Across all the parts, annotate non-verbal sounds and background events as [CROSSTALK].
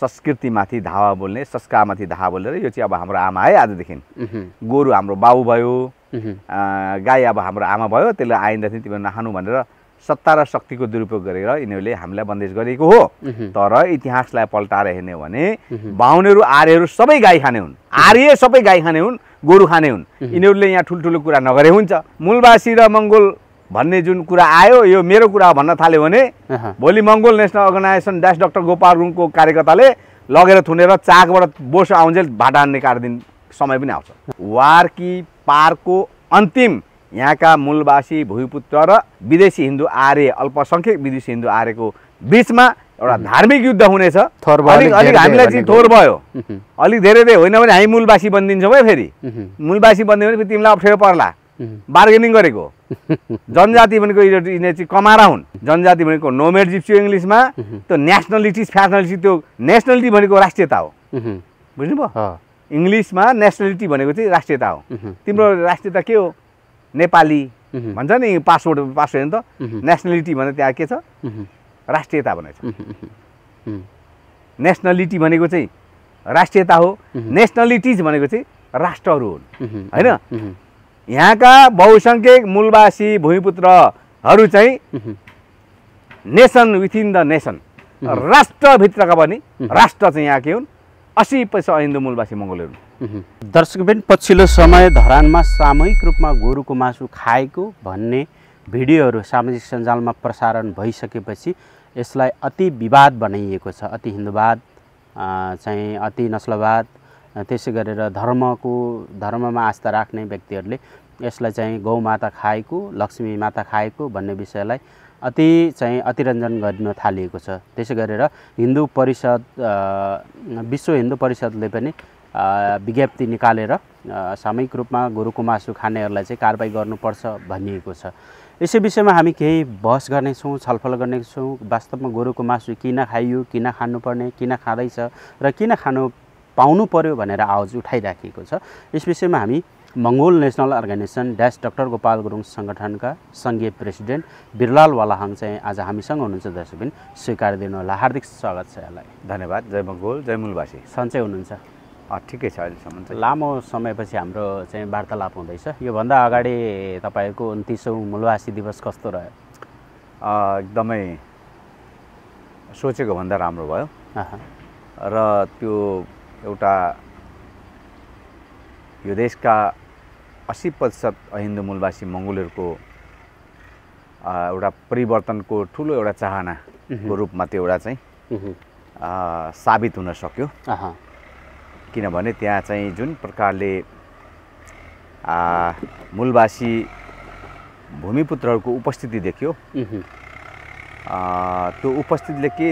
संस्कृतिमाथि धावा बोल्ने संस्कारमाथि धावा बोलेर यो चाहिँ अब हाम्रो आमा है आजदेखि गोरु हाम्रो बाबु भयो गाई अब हाम्रो आमा भयो त्यसले आइन्दा चाहिँ तिमीहरू नखानु भनेर सत्ता र शक्तिको दुरुपयोग गरेर यिनीहरूले हामीलाई बन्देज गरेको हो तर इतिहासलाई पल्टाएर हेर्ने हो भने बाहुनहरू आर्यहरू सबै गाई खाने हुन् आर्य सबै गाई खाने हुन् गोरु खाने हुन् यिनीहरूले यहाँ ठुल्ठुलो कुरा नगरे हुन्छ मूलवासी र मङ्गोल भन्ने जुन कुरा आयो यो मेरो कुरा भन्न थाल्यो भने भोलि Mongol national organisation dash doctor Gopal रुङको कार्यकर्ताले लगेर थुनेर चाकबाट बोसो आउन्जेल भाटा हान्ने दिन समय पनि आउँछ वार्की पार्कको अन्तिम यहाँका मूलवासी भूपुत्र र विदेशी हिन्दू आर्य अल्पसङ्ख्यक विदेशी हिन्दू आर्यको बिचमा एउटा धार्मिक युद्ध हुनेछ अलिक अलिक हामीलाई चाहिँ थोर भयो अलिक धेरै धेरै होइन भने हामी मूलवासी बनिदिन्छौँ है फेरि मूलवासी बनिदियो भने फेरि तिमीलाई अप्ठ्यारो पर्ला बार्गेनिङ गरेको [LAUGHS] जनजाति भनेको यिनीहरू चाहिँ कमारा हुन् जनजाति भनेको नोमेड जिप्स्यो इङ्ग्लिसमा त्यो नेसनलिटी फ्यासनलिटी त्यो नेसनलिटी भनेको राष्ट्रियता हो बुझ्नुभयो इङ्ग्लिसमा नेसनलिटी भनेको चाहिँ राष्ट्रियता हो तिम्रो राष्ट्रियता के हो नेपाली भन्छ नि पासवर्ड पासवर्ड त नेसनलिटी भने त्यहाँ के छ राष्ट्रियता भनेको नेसनलिटी भनेको चाहिँ राष्ट्रियता हो नेसनलिटिज भनेको चाहिँ राष्ट्रहरू हुन् होइन यहाँका बहुसङ्ख्यक मूलवासी भूमिपुत्रहरू चाहिँ नेसन विथिन द नेसन राष्ट्रभित्रका पनि राष्ट्र चाहिँ यहाँ के हुन् असी पैसा हिन्दू मूलवासी मङ्गोलहरू हुन् दर्शकबिन पछिल्लो समय धरानमा सामूहिक रूपमा गोरुको मासु खाएको भन्ने भिडियोहरू सामाजिक सञ्जालमा प्रसारण भइसकेपछि यसलाई अति विवाद बनाइएको छ अति हिन्दूवाद चाहिँ अति नस्लवाद त्यसै गरेर धर्मको धर्ममा आस्था राख्ने व्यक्तिहरूले यसलाई चाहिँ गौमाता खाएको लक्ष्मी माता खाएको भन्ने विषयलाई अति चाहिँ अतिरञ्जन गरिन थालिएको छ त्यसै गरेर हिन्दू परिषद विश्व हिन्दू परिषदले पनि विज्ञप्ति निकालेर सामूहिक रूपमा गोरुको मासु खानेहरूलाई चाहिँ कारवाही गर्नुपर्छ भनिएको छ यसै विषयमा हामी केही बहस गर्नेछौँ छलफल गर्नेछौँ वास्तवमा गोरुको मासु किन खाइयो किन खानुपर्ने किन खाँदैछ र किन खानु पाउनु पर्यो भनेर आवाज उठाइराखिएको छ यस विषयमा हामी Mongol national organisation dash doctor Gopal Gurung सङ्गठनका सङ्घीय प्रेसिडेन्ट बिरलाल वालाहाङ चाहिँ आज हामीसँग हुनुहुन्छ दर्शकबिन स्वीकार दिनुहोला हार्दिक स्वागत छ यसलाई धन्यवाद जय मङ्गोल जय मूलवासी सन्चै हुनुहुन्छ ठिकै छ अहिलेसम्म लामो समयपछि हाम्रो चाहिँ वार्तालाप हुँदैछ योभन्दा अगाडि तपाईँको उन्तिसौँ मूलवासी दिवस कस्तो रह्यो एकदमै सोचेको भन्दा राम्रो भयो र त्यो एउटा यो देशका अस्सी प्रतिशत हिन्दू मूलवासी मङ्गोलहरूको एउटा परिवर्तनको ठुलो एउटा चाहनाको रूपमा त्यो एउटा चाहिँ साबित हुन सक्यो किनभने त्यहाँ चाहिँ जुन प्रकारले मूलवासी भूमिपुत्रहरूको उपस्थिति देखियो त्यो उपस्थितिले के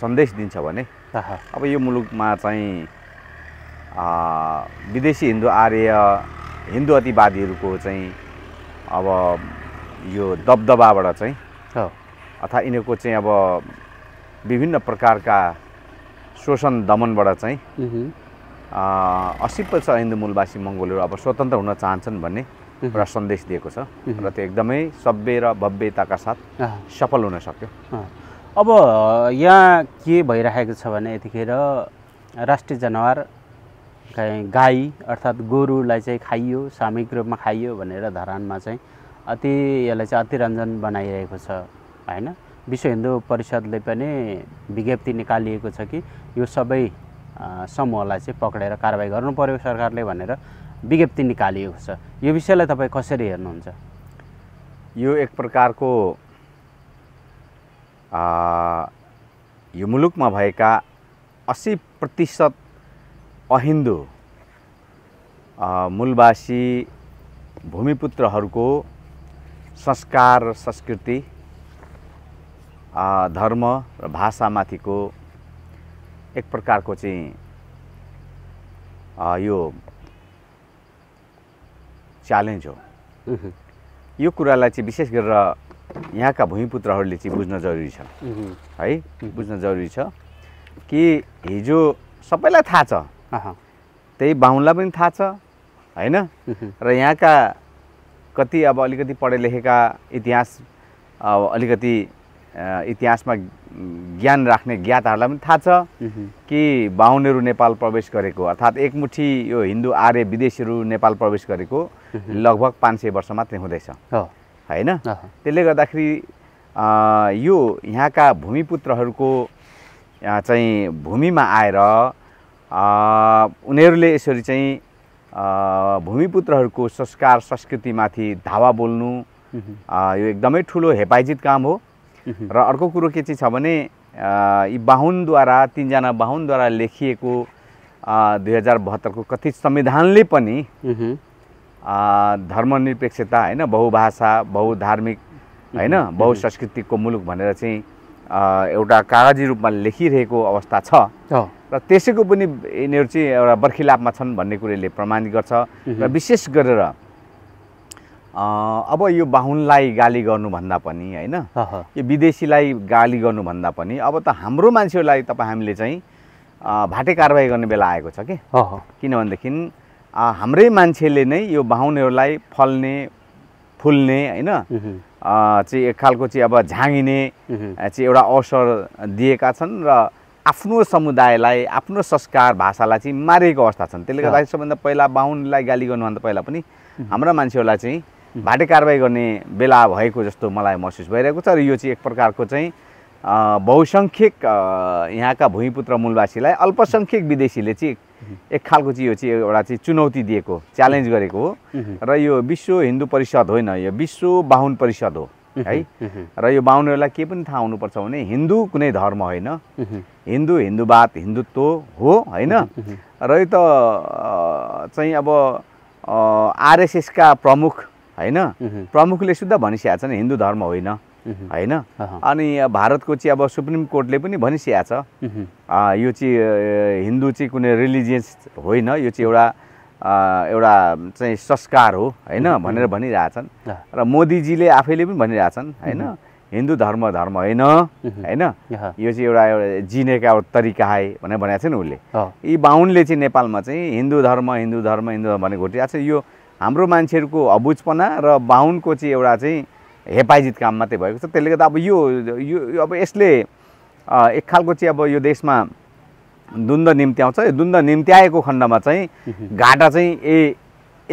सन्देश दिन्छ भने अब यो मुलुकमा चाहिँ विदेशी हिन्दू आर्य हिन्दू अतिवादीहरूको चाहिँ अब यो दबदबाबाट चाहिँ अथवा यिनीहरूको चाहिँ अब विभिन्न प्रकारका शोषण दमनबाट चाहिँ अस्सी प्रतिशत हिन्दू मूलवासी मङ्गोलहरू अब स्वतन्त्र हुन चाहन्छन् भन्ने एउटा सन्देश दिएको छ र त्यो एकदमै सभ्य र भव्यताका साथ सफल हुन सक्यो अब यहाँ के भइरहेको छ भने यतिखेर राष्ट्रिय जनावर गाई अर्थात् गोरुलाई चाहिँ खाइयो सामूहिक रूपमा खाइयो भनेर धरानमा चाहिँ अति यसलाई चाहिँ अतिरञ्जन बनाइरहेको छ होइन विश्व हिन्दू परिषदले पनि विज्ञप्ति निकालिएको छ कि यो सबै समूहलाई चाहिँ पक्रेर कारवाही गर्नु पऱ्यो सरकारले भनेर विज्ञप्ति निकालिएको छ यो विषयलाई तपाईँ कसरी हेर्नुहुन्छ यो एक प्रकारको यो मुलुकमा भएका असी प्रतिशत अहिन्दु मूलवासी भूमिपुत्रहरूको संस्कार र संस्कृति धर्म र भाषामाथिको एक प्रकारको चाहिँ यो च्यालेन्ज हो यो कुरालाई चाहिँ विशेष गरेर यहाँका भूमिपुत्रहरूले चाहिँ बुझ्न जरुरी छ है बुझ्न जरुरी छ कि हिजो सबैलाई थाहा छ त्यही बाहुनलाई पनि थाहा छ होइन र यहाँका कति अब अलिकति पढे लेखेका इतिहास अब अलिकति इतिहासमा ज्ञान राख्ने ज्ञाताहरूलाई पनि थाहा छ कि बाहुनहरू नेपाल प्रवेश गरेको अर्थात् एकमुठी यो हिन्दू आर्य विदेशीहरू नेपाल प्रवेश गरेको लगभग पाँच सय वर्ष मात्रै हुँदैछ होइन त्यसले गर्दाखेरि यो यहाँका भूमिपुत्रहरूको चाहिँ भूमिमा आएर उनीहरूले यसरी चाहिँ भूमिपुत्रहरूको संस्कार संस्कृतिमाथि धावा बोल्नु यो एकदमै ठुलो हेपाइजित काम हो र अर्को कुरो के चाहिँ छ भने यी बाहुनद्वारा तिनजना बाहुनद्वारा लेखिएको दुई हजार बहत्तरको कथित संविधानले पनि धर्मनिरपेक्षता होइन बहुभाषा बहुधार्मिक होइन बहुसंस्कृतिको मुलुक भनेर चाहिँ एउटा कागजी रूपमा लेखिरहेको अवस्था छ र त्यसैको पनि यिनीहरू चाहिँ एउटा बर्खिलापमा छन् भन्ने कुरोले प्रमाणित गर्छ र विशेष गरेर अब यो बाहुनलाई गाली गर्नुभन्दा पनि होइन यो विदेशीलाई गाली गर्नुभन्दा पनि अब त हाम्रो मान्छेहरूलाई तपाईँ हामीले चाहिँ भाटे कारवाही गर्ने बेला आएको छ कि किनभनेदेखि हाम्रै मान्छेले नै यो बाहुनहरूलाई फल्ने फुल्ने होइन चाहिँ एक खालको चाहिँ अब झाँगिने चाहिँ एउटा अवसर दिएका छन् र आफ्नो समुदायलाई आफ्नो संस्कार भाषालाई चाहिँ मारेको अवस्था छन् त्यसले गर्दाखेरि सबभन्दा पहिला बाहुनलाई गाली गर्नुभन्दा पहिला पनि हाम्रा मान्छेहरूलाई चाहिँ भाटे कारवाही गर्ने बेला भएको जस्तो मलाई महसुस भइरहेको छ र यो चाहिँ एक प्रकारको चाहिँ बहुसङ्ख्यक यहाँका भूमिपुत्र मूलवासीलाई अल्पसङ्ख्यक विदेशीले चाहिँ एक खालको चाहिँ यो चाहिँ एउटा चाहिँ चुनौती दिएको च्यालेन्ज गरेको हो र यो विश्व हिन्दू परिषद होइन यो विश्व बाहुन परिषद हो है र यो बाहुनहरूलाई के पनि थाहा हुनुपर्छ भने हिन्दू कुनै धर्म होइन हिन्दू हिन्दूवाद हिन्दुत्व हो होइन र यो त चाहिँ अब आरएसएसका प्रमुख होइन प्रमुखले शुद्ध छ नि हिन्दू धर्म होइन होइन अनि भारतको चाहिँ अब सुप्रिम कोर्टले पनि भनिसकेको छ यो चाहिँ हिन्दू चाहिँ कुनै रिलिजियस होइन यो चाहिँ एउटा एउटा चाहिँ संस्कार हो होइन भनेर भनिरहेछन् र मोदीजीले आफैले पनि भनिरहेछन् होइन हिन्दू धर्म धर्म होइन होइन यो चाहिँ एउटा एउटा जिनेका एउटा तरिका है भनेर भनेको थियो नि उसले यी बाहुनले चाहिँ नेपालमा चाहिँ हिन्दू धर्म हिन्दू धर्म हिन्दू धर्म भनेर घोटिरहेको छ यो हाम्रो मान्छेहरूको अबुझपना र बाहुनको चाहिँ एउटा चाहिँ हेपाइजित काम मात्रै भएको छ त्यसले गर्दा अब यो यो अब यसले एक खालको चाहिँ अब यो देशमा द्वन्द्व निम्त्याउँछ यो द्वन्द्व निम्त्याएको खण्डमा चाहिँ घाटा चाहिँ ए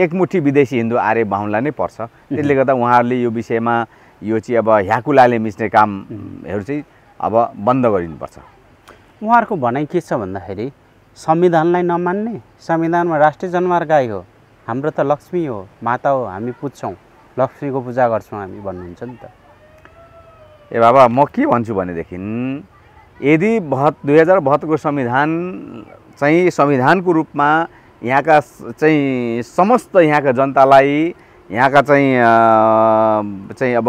एकमुठी विदेशी हिन्दू आर्य बाहुनलाई नै पर्छ त्यसले गर्दा उहाँहरूले यो विषयमा यो चाहिँ अब ह्याकुलाले मिच्ने कामहरू चाहिँ अब बन्द गरिनुपर्छ उहाँहरूको भनाइ के छ भन्दाखेरि संविधानलाई नमान्ने संविधानमा राष्ट्रिय जनावर गाई हो हाम्रो त लक्ष्मी हो माता हो हामी पुज्छौँ लक्ष्मीको पूजा गर्छौँ हामी भन्नुहुन्छ नि त ए बाबा म के भन्छु भनेदेखि यदि बहत् दुई हजार बहत्तरको संविधान चाहिँ संविधानको रूपमा यहाँका चाहिँ समस्त यहाँका जनतालाई यहाँका चाहिँ चाहिँ अब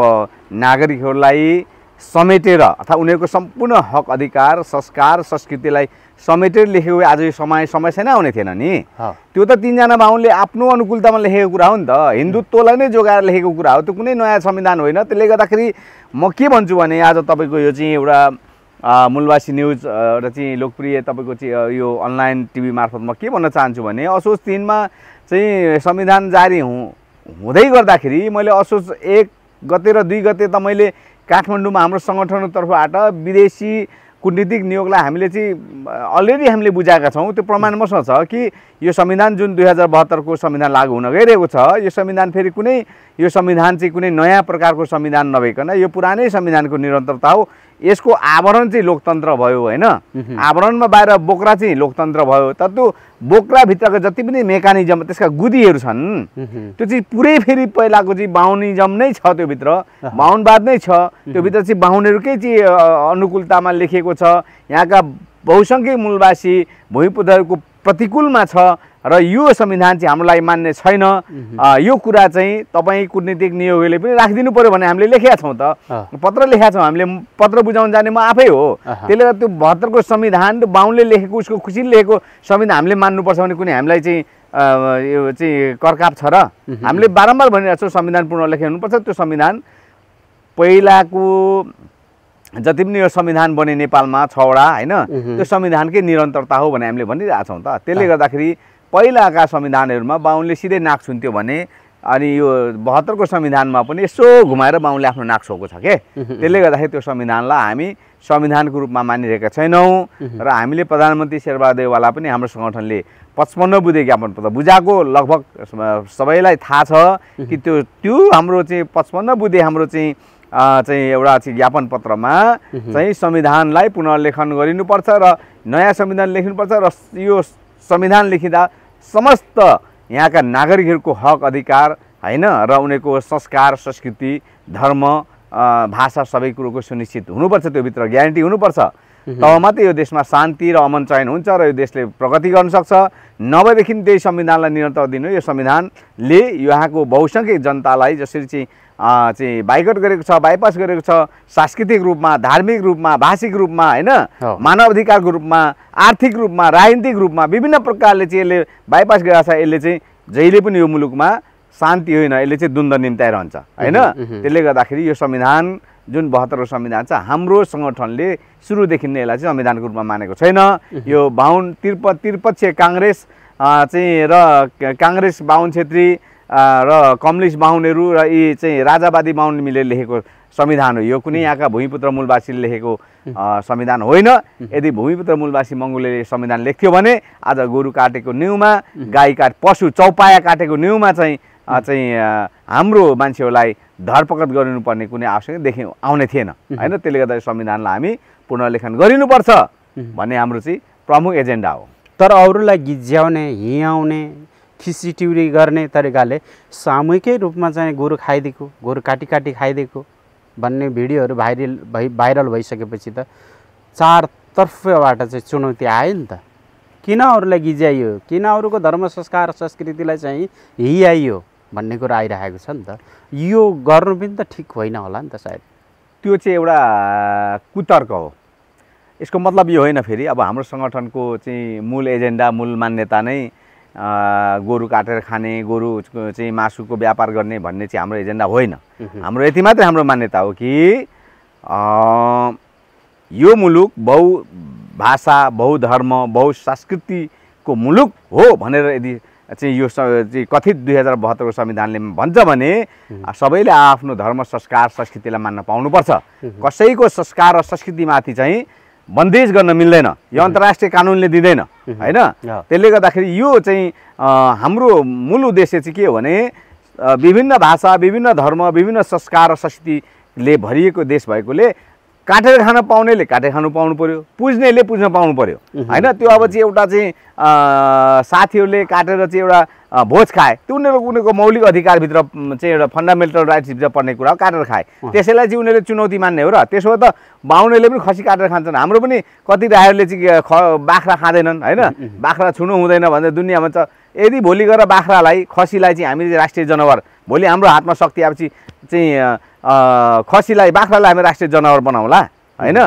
नागरिकहरूलाई समेटेर अथवा उनीहरूको सम्पूर्ण हक अधिकार संस्कार संस्कृतिलाई समेटेर लेखेको आज यो समय समस्या नै आउने थिएन नि त्यो त तिनजना बाहुनले आफ्नो अनुकूलतामा लेखेको कुरा हो नि त हिन्दुत्वलाई नै जोगाएर लेखेको कुरा हो त्यो कुनै नयाँ संविधान होइन त्यसले गर्दाखेरि म के भन्छु भने आज तपाईँको यो चाहिँ एउटा मूलवासी न्युज र चाहिँ लोकप्रिय तपाईँको चाहिँ यो अनलाइन टिभी मार्फत म के भन्न चाहन्छु भने असोज तिनमा चाहिँ संविधान जारी हुँदै गर्दाखेरि मैले असोज एक गते र दुई गते त मैले काठमाडौँमा हाम्रो तर्फबाट विदेशी कुटनीतिक नियोगलाई हामीले चाहिँ अलरेडी हामीले बुझाएका छौँ त्यो प्रमाण मसँग छ कि यो संविधान जुन दुई हजार बहत्तरको संविधान लागू हुन गइरहेको छ यो संविधान फेरि कुनै यो संविधान चाहिँ कुनै नयाँ प्रकारको संविधान नभइकन यो पुरानै संविधानको निरन्तरता हो यसको आवरण चाहिँ लोकतन्त्र भयो होइन आवरणमा बाहिर बोक्रा चाहिँ लोकतन्त्र भयो तर त्यो बोक्राभित्रको जति पनि मेकानिजम त्यसका गुदीहरू छन् त्यो चाहिँ पुरै फेरि पहिलाको चाहिँ बाहुनिजम नै छ त्यो भित्र बाहुनवाद नै छ त्यो भित्र चाहिँ बाहुनहरूकै चाहिँ अनुकूलतामा लेखिएको छ यहाँका बहुसङ्ख्यक मूलवासी भूमिपुत्रहरूको प्रतिकूलमा छ र यो संविधान चाहिँ हाम्रो लागि मान्ने छैन यो कुरा चाहिँ तपाईँ कुटनीतिक नियोगले पनि राखिदिनु पऱ्यो भने हामीले लेखेका छौँ त पत्र लेखेका छौँ हामीले पत्र बुझाउन जाने म आफै हो त्यसले गर्दा त्यो बहत्तरको संविधान बाहुनले लेखेको उसको खुसीले लेखेको संविधान हामीले मान्नुपर्छ भने कुनै हामीलाई चाहिँ यो चाहिँ कर्काप छ र हामीले बारम्बार भनिरहेको छौँ संविधान लेखे हुनुपर्छ त्यो संविधान पहिलाको जति पनि यो संविधान बने नेपालमा छवटा होइन त्यो संविधानकै निरन्तरता हो भने हामीले भनिरहेछौँ त त्यसले गर्दाखेरि पहिलाका संविधानहरूमा बाहुनले सिधै नाक छुन्थ्यो भने अनि यो बहत्तरको संविधानमा पनि यसो घुमाएर बाहुनले आफ्नो नाक छोएको छ के त्यसले गर्दाखेरि त्यो संविधानलाई हामी संविधानको रूपमा मानिरहेका छैनौँ र हामीले प्रधानमन्त्री शेरबहादेवाला पनि हाम्रो सङ्गठनले पचपन्न बुधे ज्ञापन पत्र बुझाएको लगभग सबैलाई थाहा छ कि त्यो त्यो हाम्रो चाहिँ पचपन्न बुधे हाम्रो चाहिँ चाहिँ एउटा चाहिँ ज्ञापन पत्रमा चाहिँ संविधानलाई पुनर्लेखन गरिनुपर्छ र नयाँ संविधान लेखिनुपर्छ र यो संविधान लेखिँदा समस्त यहाँका नागरिकहरूको हक अधिकार होइन र उनीहरूको संस्कार संस्कृति धर्म भाषा सबै कुरोको सुनिश्चित हुनुपर्छ त्योभित्र ग्यारेन्टी हुनुपर्छ तब मात्रै यो देशमा शान्ति र अमन चयन हुन्छ र यो देशले प्रगति गर्न सक्छ नभएदेखि त्यही संविधानलाई निरन्तर दिनु यो संविधानले यहाँको बहुसङ्ख्यक जनतालाई जसरी चाहिँ चाहिँ बाइकट गरेको छ बाइपास गरेको छ सांस्कृतिक रूपमा धार्मिक रूपमा भाषिक रूपमा होइन मानव अधिकारको रूपमा आर्थिक रूपमा राजनीतिक रूपमा विभिन्न प्रकारले चाहिँ यसले बाइपास गरेको छ यसले चाहिँ जहिले पनि यो मुलुकमा शान्ति होइन यसले चाहिँ द्वन्द निम्ताइरहन्छ होइन त्यसले गर्दाखेरि यो संविधान जुन बहत्तरौँ संविधान छ हाम्रो सङ्गठनले सुरुदेखि नै यसलाई चाहिँ संविधानको रूपमा मानेको छैन यो बाहुन त्रिप त्रिपक्षीय काङ्ग्रेस चाहिँ र काङ्ग्रेस बाहुन छेत्री र कम्युनिस्ट बाहुनहरू र यी चाहिँ राजावादी बाहुन लेखेको संविधान हो यो कुनै यहाँका भूमिपुत्र मूलवासीले लेखेको संविधान होइन यदि भूमिपुत्र मूलवासी मङ्गोलले संविधान लेख्थ्यो भने आज गोरु काटेको न्युमा गाई काट पशु चौपाया काटेको न्युमा चाहिँ चाहिँ हाम्रो मान्छेहरूलाई धरपकड गरिनुपर्ने कुनै आवश्यकता देखि आउने थिएन होइन त्यसले गर्दा संविधानलाई हामी पुनर्लेखन गरिनुपर्छ भन्ने हाम्रो चाहिँ प्रमुख एजेन्डा हो तर अरूलाई गिज्याउने हिँडाउने टिउरी गर्ने तरिकाले सामूहिकै रूपमा चाहिँ गोरु खाइदिएको गोरु काटी काटी खाइदिएको भन्ने भिडियोहरू भाइरल भइ भाइरल भइसकेपछि त चारतर्फबाट चाहिँ चुनौती आयो नि त किन अरूलाई गिज्याइयो किन अरूको धर्म संस्कार संस्कृतिलाई चाहिँ हिआइयो भन्ने कुरो आइरहेको छ नि त यो गर्नु पनि त ठिक होइन होला नि त सायद त्यो चाहिँ एउटा कुतर्क हो यसको मतलब यो होइन फेरि अब हाम्रो सङ्गठनको चाहिँ मूल एजेन्डा मूल मान्यता नै गोरु काटेर खाने गोरु चाहिँ मासुको व्यापार गर्ने भन्ने चाहिँ हाम्रो एजेन्डा होइन हाम्रो यति मात्रै हाम्रो मान्यता हो कि यो मुलुक बहु भाषा बहुधर्म बहुसंस्कृतिको मुलुक हो भनेर यदि चाहिँ यो चाहिँ कथित दुई हजार बहत्तरको संविधानले भन्छ भने सबैले आफ्नो धर्म संस्कार संस्कृतिलाई मान्न पाउनुपर्छ कसैको संस्कार र संस्कृतिमाथि चाहिँ बन्देज गर्न मिल्दैन यो अन्तर्राष्ट्रिय कानुनले दिँदैन होइन त्यसले गर्दाखेरि यो चाहिँ हाम्रो मूल उद्देश्य चाहिँ के हो भने विभिन्न भाषा विभिन्न धर्म विभिन्न संस्कार र संस्कृतिले भरिएको देश भएकोले काटेर खान पाउनेले काटेर खानु पाउनु पऱ्यो पुज्नेले पुज्न पाउनु पऱ्यो होइन त्यो अब चाहिँ एउटा चाहिँ साथीहरूले काटेर चाहिँ एउटा भोज खाए त्यो उनीहरू उनीहरूको मौलिक अधिकारभित्र चाहिँ एउटा फन्डामेन्टल राइट्सभित्र पर्ने कुरा हो काटेर खाए त्यसैलाई चाहिँ उनीहरूले चुनौती मान्ने हो र त्यसो भए त बाहुनेले पनि खसी काटेर खान्छन् हाम्रो पनि कति राईहरूले चाहिँ ख बाख्रा खाँदैनन् होइन बाख्रा छुनु हुँदैन भनेर दुनियाँमा त यदि भोलि गएर बाख्रालाई खसीलाई चाहिँ हामीले राष्ट्रिय जनावर भोलि हाम्रो हातमा शक्ति आएपछि चाहिँ खसीलाई बाख्रालाई हामी राष्ट्रिय जनावर बनाउँला होइन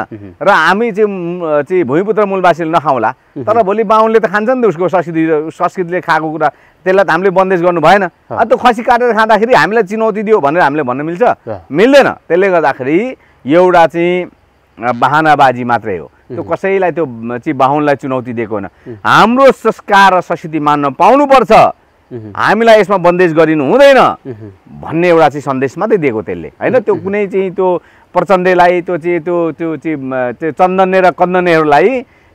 र हामी चाहिँ चाहिँ भूमिपुत्र मूलवासीले नखाउँला तर भोलि बाहुनले त खान्छ नि त उसको संस्कृति संस्कृतिले खाएको कुरा त्यसलाई त हामीले बन्देज गर्नु भएन अनि त्यो खसी काटेर खाँदाखेरि हामीलाई चुनौती दियो भनेर हामीले भन्न मिल्छ मिल्दैन त्यसले गर्दाखेरि एउटा चाहिँ बाहनाबाजी मात्रै हो त्यो कसैलाई त्यो चाहिँ बाहुनलाई चुनौती दिएको होइन हाम्रो संस्कार र संस्कृति मान्न पाउनुपर्छ हामीलाई यसमा बन्देज गरिनु हुँदैन भन्ने एउटा चाहिँ सन्देश मात्रै दिएको त्यसले होइन त्यो कुनै चाहिँ त्यो प्रचण्डलाई त्यो चाहिँ त्यो त्यो चाहिँ चन्दने र कन्दनेहरूलाई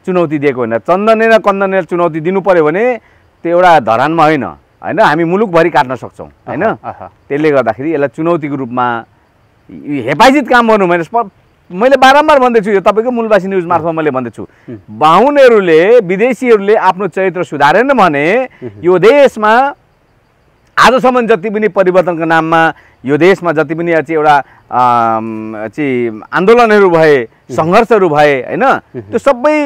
चुनौती दिएको होइन चन्दने र कन्दने चुनौती दिनु पऱ्यो भने त्यो एउटा धरानमा होइन होइन हामी मुलुकभरि काट्न सक्छौँ होइन त्यसले गर्दाखेरि यसलाई चुनौतीको रूपमा हेफाजित काम गर्नु भएन मैले बारम्बार भन्दैछु यो तपाईँको मूलवासी न्युज मार्फत मैले भन्दैछु बाहुनहरूले विदेशीहरूले आफ्नो चरित्र सुधारेन भने यो देशमा आजसम्म जति पनि परिवर्तनको नाममा यो देशमा जति पनि चाहिँ एउटा चाहिँ आन्दोलनहरू भए सङ्घर्षहरू भए होइन त्यो सबै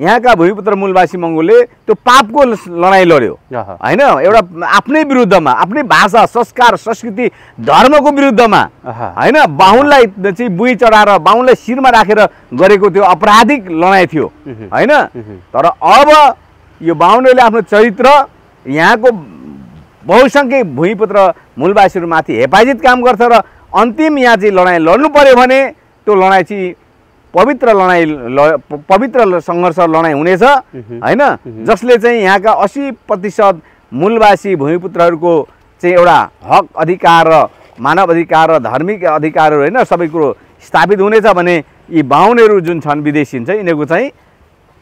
यहाँका भूमिपुत्र मूलवासी मङ्गोलले त्यो पापको लडाइँ लड्यो होइन एउटा आफ्नै विरुद्धमा आफ्नै भाषा संस्कार संस्कृति धर्मको विरुद्धमा होइन बाहुनलाई चाहिँ बुई चढाएर बाहुनलाई शिरमा राखेर गरेको त्यो अपराधिक लडाइँ थियो होइन तर अब यो बाहुनले आफ्नो चरित्र यहाँको बहुसङ्ख्यक भूमिपुत्र मूलवासीहरूमाथि हेफाजित काम गर्छ र अन्तिम यहाँ चाहिँ लडाइँ लड्नु पऱ्यो भने त्यो लडाइँ चाहिँ पवित्र लडाइँ पवित्र सङ्घर्ष लडाइँ हुनेछ होइन जसले चाहिँ यहाँका असी प्रतिशत मूलवासी भूमिपुत्रहरूको चाहिँ एउटा हक अधिकार र मानव अधिकार र धार्मिक अधिकारहरू होइन सबै कुरो स्थापित हुनेछ भने यी बाहुनहरू जुन छन् विदेशी चाहिँ यिनीहरूको चाहिँ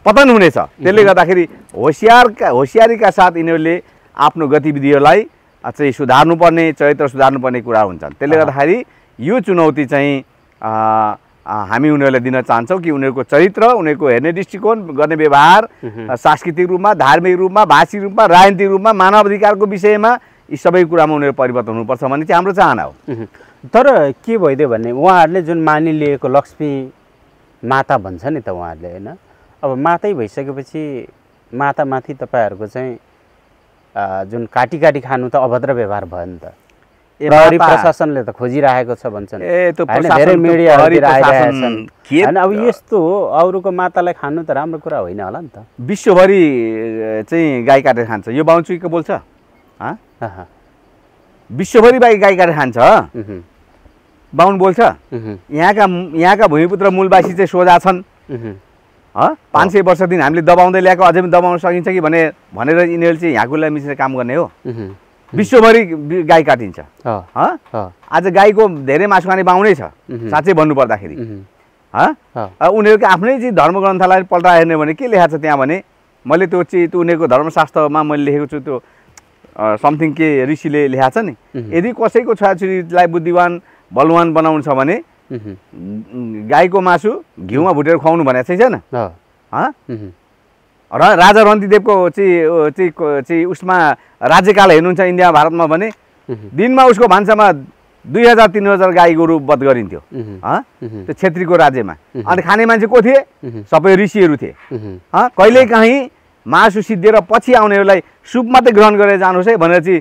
पतन हुनेछ त्यसले गर्दाखेरि होसियारका होसियारीका साथ यिनीहरूले आफ्नो गतिविधिहरूलाई चाहिँ सुधार्नुपर्ने चरित्र सुधार्नुपर्ने कुरा हुन्छन् त्यसले गर्दाखेरि यो चुनौती चाहिँ हामी उनीहरूलाई दिन चाहन्छौँ कि उनीहरूको चरित्र उनीहरूको हेर्ने दृष्टिकोण गर्ने व्यवहार सांस्कृतिक रूपमा धार्मिक रूपमा भाषिक रूपमा राजनीतिक रूपमा मानव अधिकारको विषयमा यी सबै कुरामा उनीहरू परिवर्तन हुनुपर्छ भन्ने चाहिँ हाम्रो चाहना हो तर के भइदियो भने उहाँहरूले जुन मानिलिएको लक्ष्मी माता भन्छ नि त उहाँहरूले होइन अब मातै भइसकेपछि मातामाथि तपाईँहरूको चाहिँ जुन काटी काटी खानु त अभद्र व्यवहार भयो नि त प्रहरी प्रशासनले त खोजिरहेको छ भन्छन् धेरै मिडियाहरू होइन अब यस्तो अरूको मातालाई खानु त राम्रो कुरा होइन होला नि त विश्वभरि चाहिँ गाई काटेर खान्छ यो बाहुचुकीको बोल्छ विश्वभरि बाई गाई काटेर खान्छ बाहुन बोल्छ यहाँका यहाँका भूमिपुत्र मूलवासी चाहिँ सोझा छन् पाँच सय वर्षदेखि हामीले दबाउँदै ल्याएको अझै पनि दबाउन सकिन्छ कि भने भनेर यिनीहरूले चाहिँ हाँकुलाई मिसेर काम गर्ने हो विश्वभरि गाई काटिन्छ आज गाईको धेरै मासु खाने बाहुनै छ साँच्चै भन्नुपर्दाखेरि उनीहरूको आफ्नै चाहिँ धर्म ग्रन्थलाई पल्टाएर हेर्ने भने के लेखाएको छ त्यहाँ भने मैले त्यो चाहिँ त्यो उनीहरूको धर्मशास्त्रमा मैले लेखेको छु त्यो समथिङ के ऋषिले लेखाएको छ नि यदि कसैको छोराछोरीलाई बुद्धिवान बलवान बनाउनु छ भने गाईको मासु घिउमा भुटेर खुवाउनु भनेको छैन र राजा रन्तिदेवको चाहिँ चाहिँ उसमा राज्यकाल हेर्नुहुन्छ इन्डिया भारतमा भने दिनमा उसको भान्सामा दुई हजार तिन हजार गाई गोरु बध गरिन्थ्यो त्यो छेत्रीको राज्यमा अनि खाने मान्छे को थिए सबै ऋषिहरू थिए कहिलेकाहीँ मासु सिद्धिएर पछि आउनेहरूलाई सुप मात्रै ग्रहण गरेर जानुहोस् है भनेर चाहिँ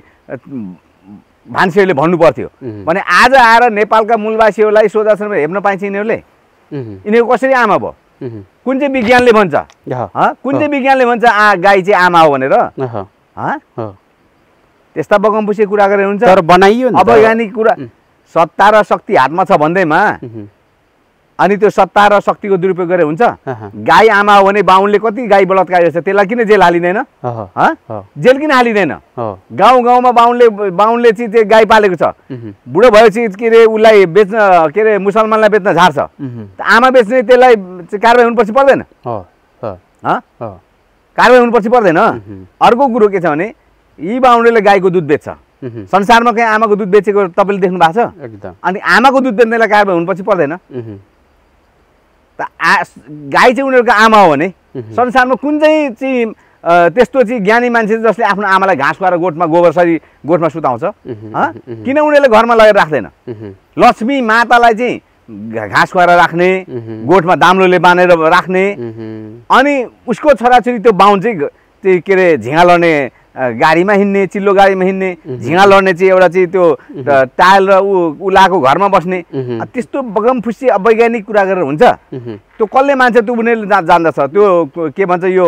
भान्सेहरूले भन्नु पर्थ्यो भने आज आएर नेपालका मूलवासीहरूलाई सोधाछन् हेप्न पाइन्छ यिनीहरूले यिनीहरू कसरी आमा भयो कुन चाहिँ विज्ञानले भन्छ कुन चाहिँ विज्ञानले भन्छ आ गाई चाहिँ आमा हो भनेर त्यस्ता पुसे कुरा गरेर हुन्छ तर बनाइयो अब कुरा सत्ता र शक्ति हातमा छ भन्दैमा अनि त्यो सत्ता र शक्तिको दुरुपयोग गरे हुन्छ गाई आमा हो भने बाहुनले कति गाई बलात्कार गर्छ त्यसलाई किन जेल हालिँदैन जेल किन हालिँदैन गाउँ गाउँमा बाहुनले बाहुनले चाहिँ त्यो गाई पालेको छ बुढो भएपछि के अरे उसलाई बेच्न के अरे मुसलमानलाई बेच्न झार्छ आमा बेच्ने त्यसलाई कारवाही हुनुपर्छ पर्दैन कारवाही हुनुपर्छ पर्दैन अर्को कुरो के छ भने यी बाहुनले गाईको दुध बेच्छ संसारमा कहीँ आमाको दुध बेचेको तपाईँले देख्नु भएको छ अनि आमाको दुध बेच्नेलाई कारवाही हुनुपर्छ पर्दैन त आ गाई चाहिँ उनीहरूको आमा हो भने संसारमा कुन चाहिँ चाहिँ त्यस्तो चाहिँ ज्ञानी मान्छे जसले आफ्नो आमालाई घाँस खुवाएर गोठमा गोबर सरी गोठमा सुताउँछ किन उनीहरूले घरमा लगेर राख्दैन लक्ष्मी मातालाई चाहिँ घाँस खुवाएर राख्ने गोठमा दाम्लोले बाँधेर राख्ने अनि उसको छोराछोरी त्यो बाहुन चाहिँ के अरे झिँगा लड्ने गाडीमा हिँड्ने चिल्लो गाडीमा हिँड्ने झिँगा लड्ने चाहिँ एउटा चाहिँ त्यो टायल र ऊ उलाको घरमा बस्ने त्यस्तो बगम फुसी वैज्ञानिक कुरा गरेर हुन्छ त्यो कसले मान्छे त्यो उनीहरूले जान्दछ त्यो के भन्छ यो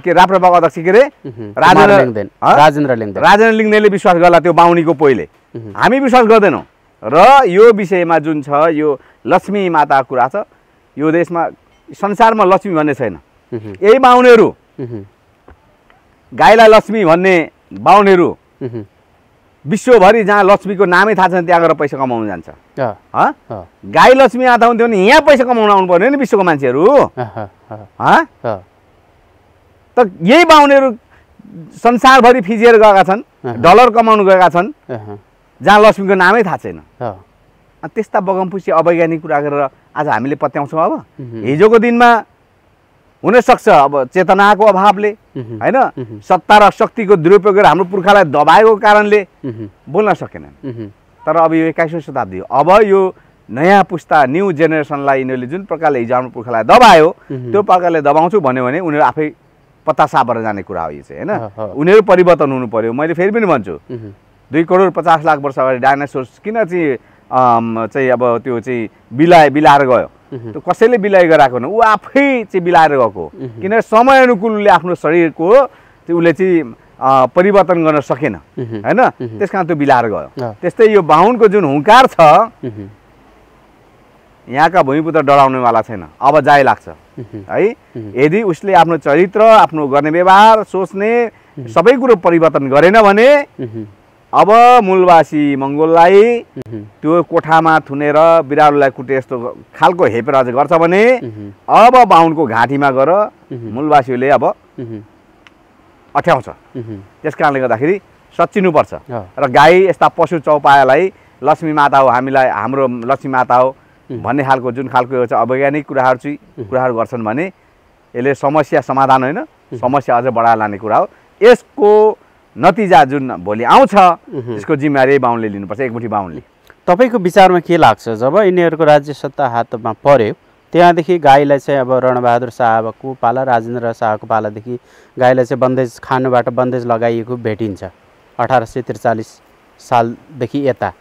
के राप्रपाको अध्यक्ष के अरे राजेन्द्र राजेन्द्र राजेन्द्र लिङ्गदेनले विश्वास गर्ला त्यो बाहुनीको पहिले हामी विश्वास गर्दैनौँ र यो विषयमा जुन छ यो लक्ष्मी माताको कुरा छ यो देशमा संसारमा लक्ष्मी भन्ने छैन यही बाहुनेहरू गाइला लक्ष्मी भन्ने बाहुनहरू विश्वभरि जहाँ लक्ष्मीको नामै थाहा छैन त्यहाँ गएर पैसा कमाउनु जान्छ गाई लक्ष्मी यहाँ हुन्थ्यो भने यहाँ पैसा कमाउन आउनु पर्ने नि विश्वको मान्छेहरू त यही बाहुनहरू संसारभरि फिजिएर गएका छन् डलर कमाउनु गएका छन् जहाँ लक्ष्मीको नामै थाहा छैन त्यस्ता बगमपुसी अवैज्ञानिक कुरा गरेर आज हामीले पत्याउँछौँ अब हिजोको दिनमा हुनसक्छ अब चेतनाको अभावले होइन सत्ता र शक्तिको दुरुपयोग गरेर हाम्रो पुर्खालाई दबाएको कारणले बोल्न सकेनन् तर अब यो एक्काइसौँ शताब्दी अब यो नयाँ पुस्ता न्यू जेनेरेसनलाई यिनीहरूले जुन प्रकारले हिजो हाम्रो पुर्खालाई दबायो त्यो प्रकारले दबाउँछु भन्यो भने उनीहरू आफै पत्ता भएर जाने कुरा हो यो चाहिँ होइन उनीहरू परिवर्तन हुनु पर्यो मैले फेरि पनि भन्छु दुई करोड पचास लाख वर्ष अगाडि डाइनासोर्स किन चाहिँ चाहिँ अब त्यो चाहिँ बिला बिलाएर गयो Mhm. त्यो कसैले बिलाइ गराएको होइन ऊ आफै चाहिँ बिलाएर गएको mhm. किनभने समयअनुकूल उसले आफ्नो शरीरको त्यो उसले चाहिँ परिवर्तन गर्न सकेन mhm. होइन त्यस कारण त्यो बिलाएर गयो त्यस्तै यो बाहुनको जुन हुङ्कार छ यहाँका भूमिपुत्र डराउनेवाला छैन अब जाय लाग्छ है यदि उसले आफ्नो चरित्र आफ्नो गर्ने व्यवहार सोच्ने सबै कुरो परिवर्तन गरेन भने अब मूलवासी मङ्गोललाई त्यो कोठामा थुनेर बिरालोलाई कुटे यस्तो खालको हेपेरा चाहिँ गर्छ भने अब बाहुनको घाँटीमा गएर मूलवासीले अब अठ्याउँछ त्यस कारणले गर्दाखेरि सच्चिनुपर्छ र गाई यस्ता पशु चौपायालाई लक्ष्मी माता हो हामीलाई हाम्रो लक्ष्मी माता हो भन्ने खालको जुन खालको यो चाहिँ अवैज्ञानिक कुराहरू चाहिँ कुराहरू गर्छन् भने यसले समस्या समाधान होइन समस्या अझ बढाएर लाने कुरा हो यसको नतिजा जुन भोलि आउँछ त्यसको जिम्मेवारी बाहुनले लिनुपर्छ एकमुठी बाहुनले तपाईँको विचारमा के लाग्छ जब यिनीहरूको राज्य सत्ता हातमा पर्यो त्यहाँदेखि गाईलाई चाहिँ अब रणबहादुर शाहको पाला राजेन्द्र शाहको पालादेखि गाईलाई चाहिँ बन्देज खानुबाट बन्देज लगाइएको भेटिन्छ अठार सय त्रिचालिस सालदेखि यता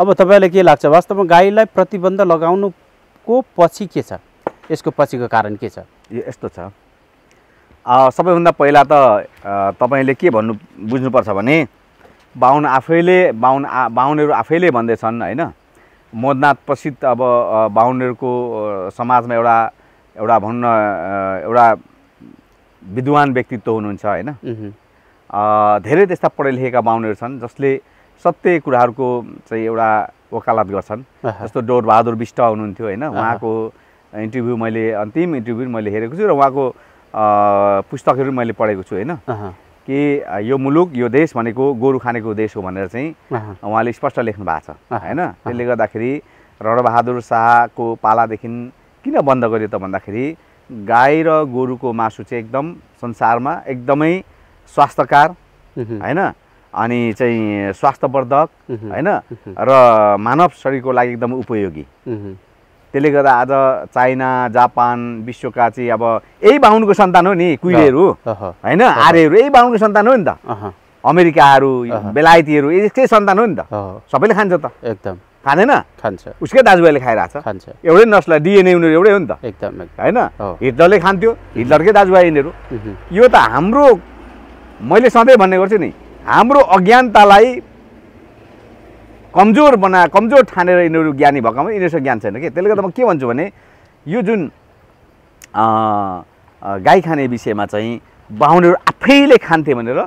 अब तपाईँलाई के लाग्छ वास्तवमा गाईलाई प्रतिबन्ध लगाउनुको पछि के छ यसको पछिको कारण के छ यो यस्तो छ सबैभन्दा पहिला त तपाईँले के भन्नु बुझ्नुपर्छ भने बाहुन आफैले बाहुन आ बाहुनहरू आफैले भन्दैछन् होइन मोदनाथ प्रसिद्ध अब बाहुनहरूको समाजमा एउटा एउटा भन्न एउटा विद्वान व्यक्तित्व हुनुहुन्छ होइन धेरै त्यस्ता पढे लेखेका बाहुनहरू छन् जसले सत्य कुराहरूको चाहिँ एउटा वकालत गर्छन् जस्तो डोरबहादुर विष्ट हुनुहुन्थ्यो होइन उहाँको इन्टरभ्यू मैले अन्तिम इन्टरभ्यू मैले हेरेको छु र उहाँको पुस्तकहरू मैले पढेको छु होइन कि यो मुलुक यो देश भनेको गोरु खानेको देश हो भनेर चाहिँ उहाँले स्पष्ट लेख्नु भएको छ होइन त्यसले गर्दाखेरि रणबहादुर शाहको पालादेखि किन बन्द गर्यो त भन्दाखेरि गाई र गोरुको मासु चाहिँ एकदम संसारमा एकदमै स्वास्थ्यकार होइन अनि चाहिँ स्वास्थ्यवर्धक होइन र मानव शरीरको लागि एकदम उपयोगी त्यसले गर्दा आज चाइना जापान विश्वका चाहिँ अब यही बाहुनको सन्तान हो नि कुहिलेहरू होइन आर्यहरू यही बाहुनको सन्तान हो नि त अमेरिकाहरू बेलायतीहरू यस्तै सन्तान हो नि त सबैले खान्छ त एकदम खाँदैन खान्छ उसकै दाजुभाइले खाइरहेको छ खान्छ एउटै नस्ल डिएनए उनीहरू एउटै हो नि त एकदम होइन हिटलरले खान्थ्यो हिटलरकै दाजुभाइ यिनीहरू यो त हाम्रो मैले सधैँ भन्ने गर्छु नि हाम्रो अज्ञानतालाई कमजोर बना कमजोर ठानेर यिनीहरू ज्ञानी भएकोमा यिनीहरूसँग ज्ञान छैन कि त्यसले गर्दा म के भन्छु भने यो जुन गाई खाने विषयमा चाहिँ बाहुनहरू आफैले खान्थे भनेर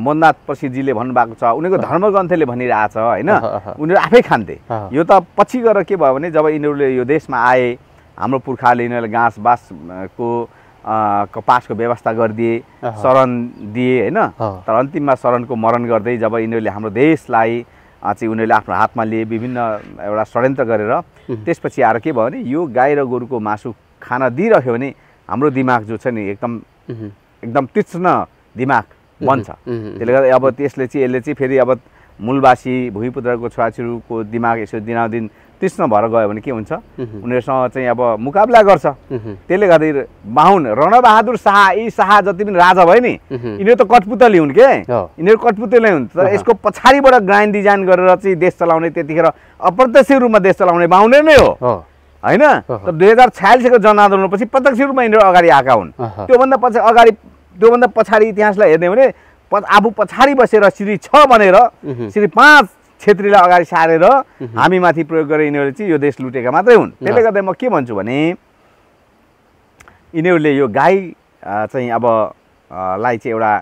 मोहननाथ प्रसिद्धजीले भन्नुभएको छ उनीहरूको धर्मग्रन्थले भनिरहेछ होइन उनीहरू आफै खान्थे यो त पछि गएर के भयो भने जब यिनीहरूले यो देशमा आए हाम्रो पुर्खाले यिनीहरूलाई घाँस बाँसको कपासको व्यवस्था गरिदिए शरण दिए होइन तर अन्तिममा शरणको मरण गर्दै जब यिनीहरूले हाम्रो देशलाई चाहिँ उनीहरूले आफ्नो हातमा लिए विभिन्न एउटा षड्यन्त्र गरेर त्यसपछि आएर के भयो भने यो गाई र गोरुको मासु खान दिइरह्यो भने हाम्रो दिमाग जो छ नि एकदम एकदम तीक्ष्ण दिमाग बन्छ त्यसले गर्दा अब त्यसले चाहिँ यसले चाहिँ फेरि अब मूलवासी भूमिपुत्रको छोराछोरीको दिमाग यसो दिनदिन तिस नभएर गयो भने के हुन्छ उनीहरूसँग चाहिँ अब मुकाबला गर्छ त्यसले गर्दाखेरि बाहुन रणबहादुर शाह यी शाह जति पनि राजा भयो नि यिनीहरू त कठपुतली हुन् के यिनीहरू कठपुतली हुन् तर यसको पछाडिबाट ग्राइन्ड डिजाइन गरेर चाहिँ देश चलाउने त्यतिखेर अप्रत्यक्ष रूपमा देश चलाउने बाहुने नै हो होइन तर दुई हजार छयालिसको पछि प्रत्यक्ष रूपमा यिनीहरू अगाडि आएका हुन् त्योभन्दा पछि अगाडि त्योभन्दा पछाडि इतिहासलाई हेर्ने भने आफू पछाडि बसेर श्री छ भनेर श्री पाँच छेत्रीलाई अगाडि सारेर हामीमाथि प्रयोग गरेर यिनीहरूले चाहिँ यो देश लुटेका मात्रै हुन् त्यसले गर्दा म के भन्छु भने यिनीहरूले यो गाई चाहिँ अब लाई चाहिँ एउटा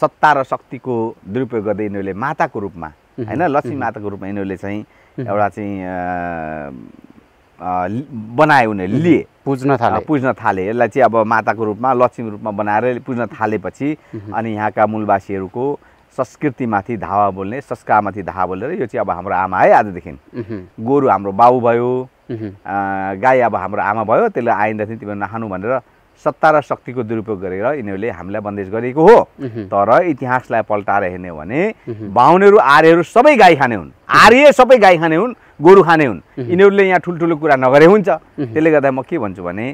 सत्ता र शक्तिको दुरुपयोग गर्दै यिनीहरूले माताको रूपमा होइन लक्ष्मी माताको रूपमा यिनीहरूले चाहिँ एउटा चाहिँ बनाए उनीहरूले लिए पुज्न थाले पुज्न थाले यसलाई चाहिँ अब माताको रूपमा लक्ष्मी रूपमा बनाएर पुज्न थालेपछि अनि यहाँका मूलवासीहरूको संस्कृतिमाथि धावा बोल्ने संस्कारमाथि धावा बोलेर यो चाहिँ अब हाम्रो आमा है आजदेखि गोरु हाम्रो बाबु भयो गाई अब हाम्रो आमा भयो त्यसले आइन्दाखेरि तिमीहरू नखानु भनेर सत्ता र शक्तिको दुरुपयोग गरेर यिनीहरूले हामीलाई बन्देज गरेको हो तर इतिहासलाई पल्टाएर हेर्ने हो भने बाहुनहरू आर्यहरू सबै गाई खाने हुन् आर्य सबै गाई खाने हुन् गोरु खाने हुन् यिनीहरूले यहाँ ठुल्ठुलो कुरा नगरे हुन्छ त्यसले गर्दा म के भन्छु भने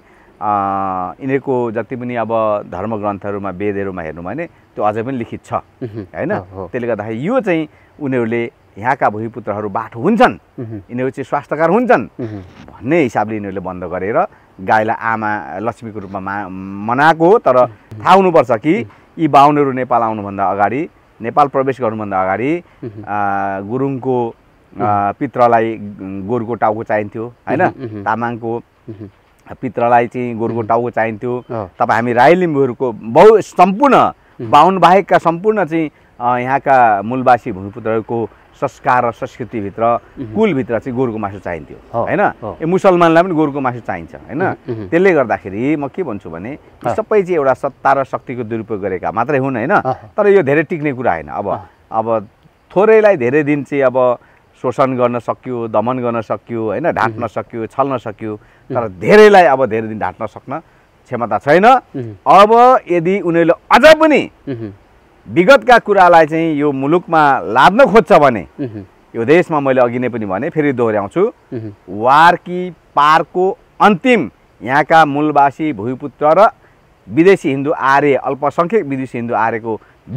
यिनीहरूको जति पनि अब धर्म ग्रन्थहरूमा वेदहरूमा हेर्नु भने त्यो अझै पनि लिखित छ होइन त्यसले गर्दाखेरि यो चाहिँ उनीहरूले यहाँका भूमिपुत्रहरू बाठो हुन्छन् यिनीहरू चाहिँ स्वास्थ्यकार हुन्छन् भन्ने हिसाबले यिनीहरूले बन्द गरेर गाईलाई आमा लक्ष्मीको रूपमा मा मनाएको हो तर थाहा हुनुपर्छ कि यी बाहुनहरू नेपाल आउनुभन्दा अगाडि नेपाल प्रवेश गर्नुभन्दा अगाडि गुरुङको पित्रलाई गोरुको टाउको चाहिन्थ्यो होइन तामाङको पित्रलाई चाहिँ गोरुको टाउको चाहिन्थ्यो तपाईँ हामी राई लिम्बूहरूको बहु सम्पूर्ण बाहुन बाहेकका सम्पूर्ण चाहिँ यहाँका मूलवासी भूमिपुत्रहरूको संस्कार र संस्कृतिभित्र कुलभित्र चाहिँ गोरुको मासु चाहिन्थ्यो होइन यो मुसलमानलाई पनि गोरुको मासु चाहिन्छ होइन त्यसले गर्दाखेरि म के भन्छु भने सबै चाहिँ एउटा सत्ता र शक्तिको दुरुपयोग गरेका मात्रै हुन् होइन तर यो धेरै टिक्ने कुरा होइन अब अब थोरैलाई धेरै दिन चाहिँ अब शोषण गर्न सक्यो दमन गर्न सक्यो होइन ढाँट्न सक्यो छल्न सक्यो तर धेरैलाई अब धेरै दिन ढाँट्न सक्न क्षमता छैन अब यदि उनीहरूले अझ पनि विगतका कुरालाई चाहिँ यो मुलुकमा लाद्न खोज्छ भने यो देशमा मैले अघि नै पनि भने फेरि दोहोऱ्याउँछु वारकी पारको अन्तिम यहाँका मूलवासी भूपुत्र र विदेशी हिन्दू आर्य अल्पसङ्ख्यक विदेशी हिन्दू आर्यको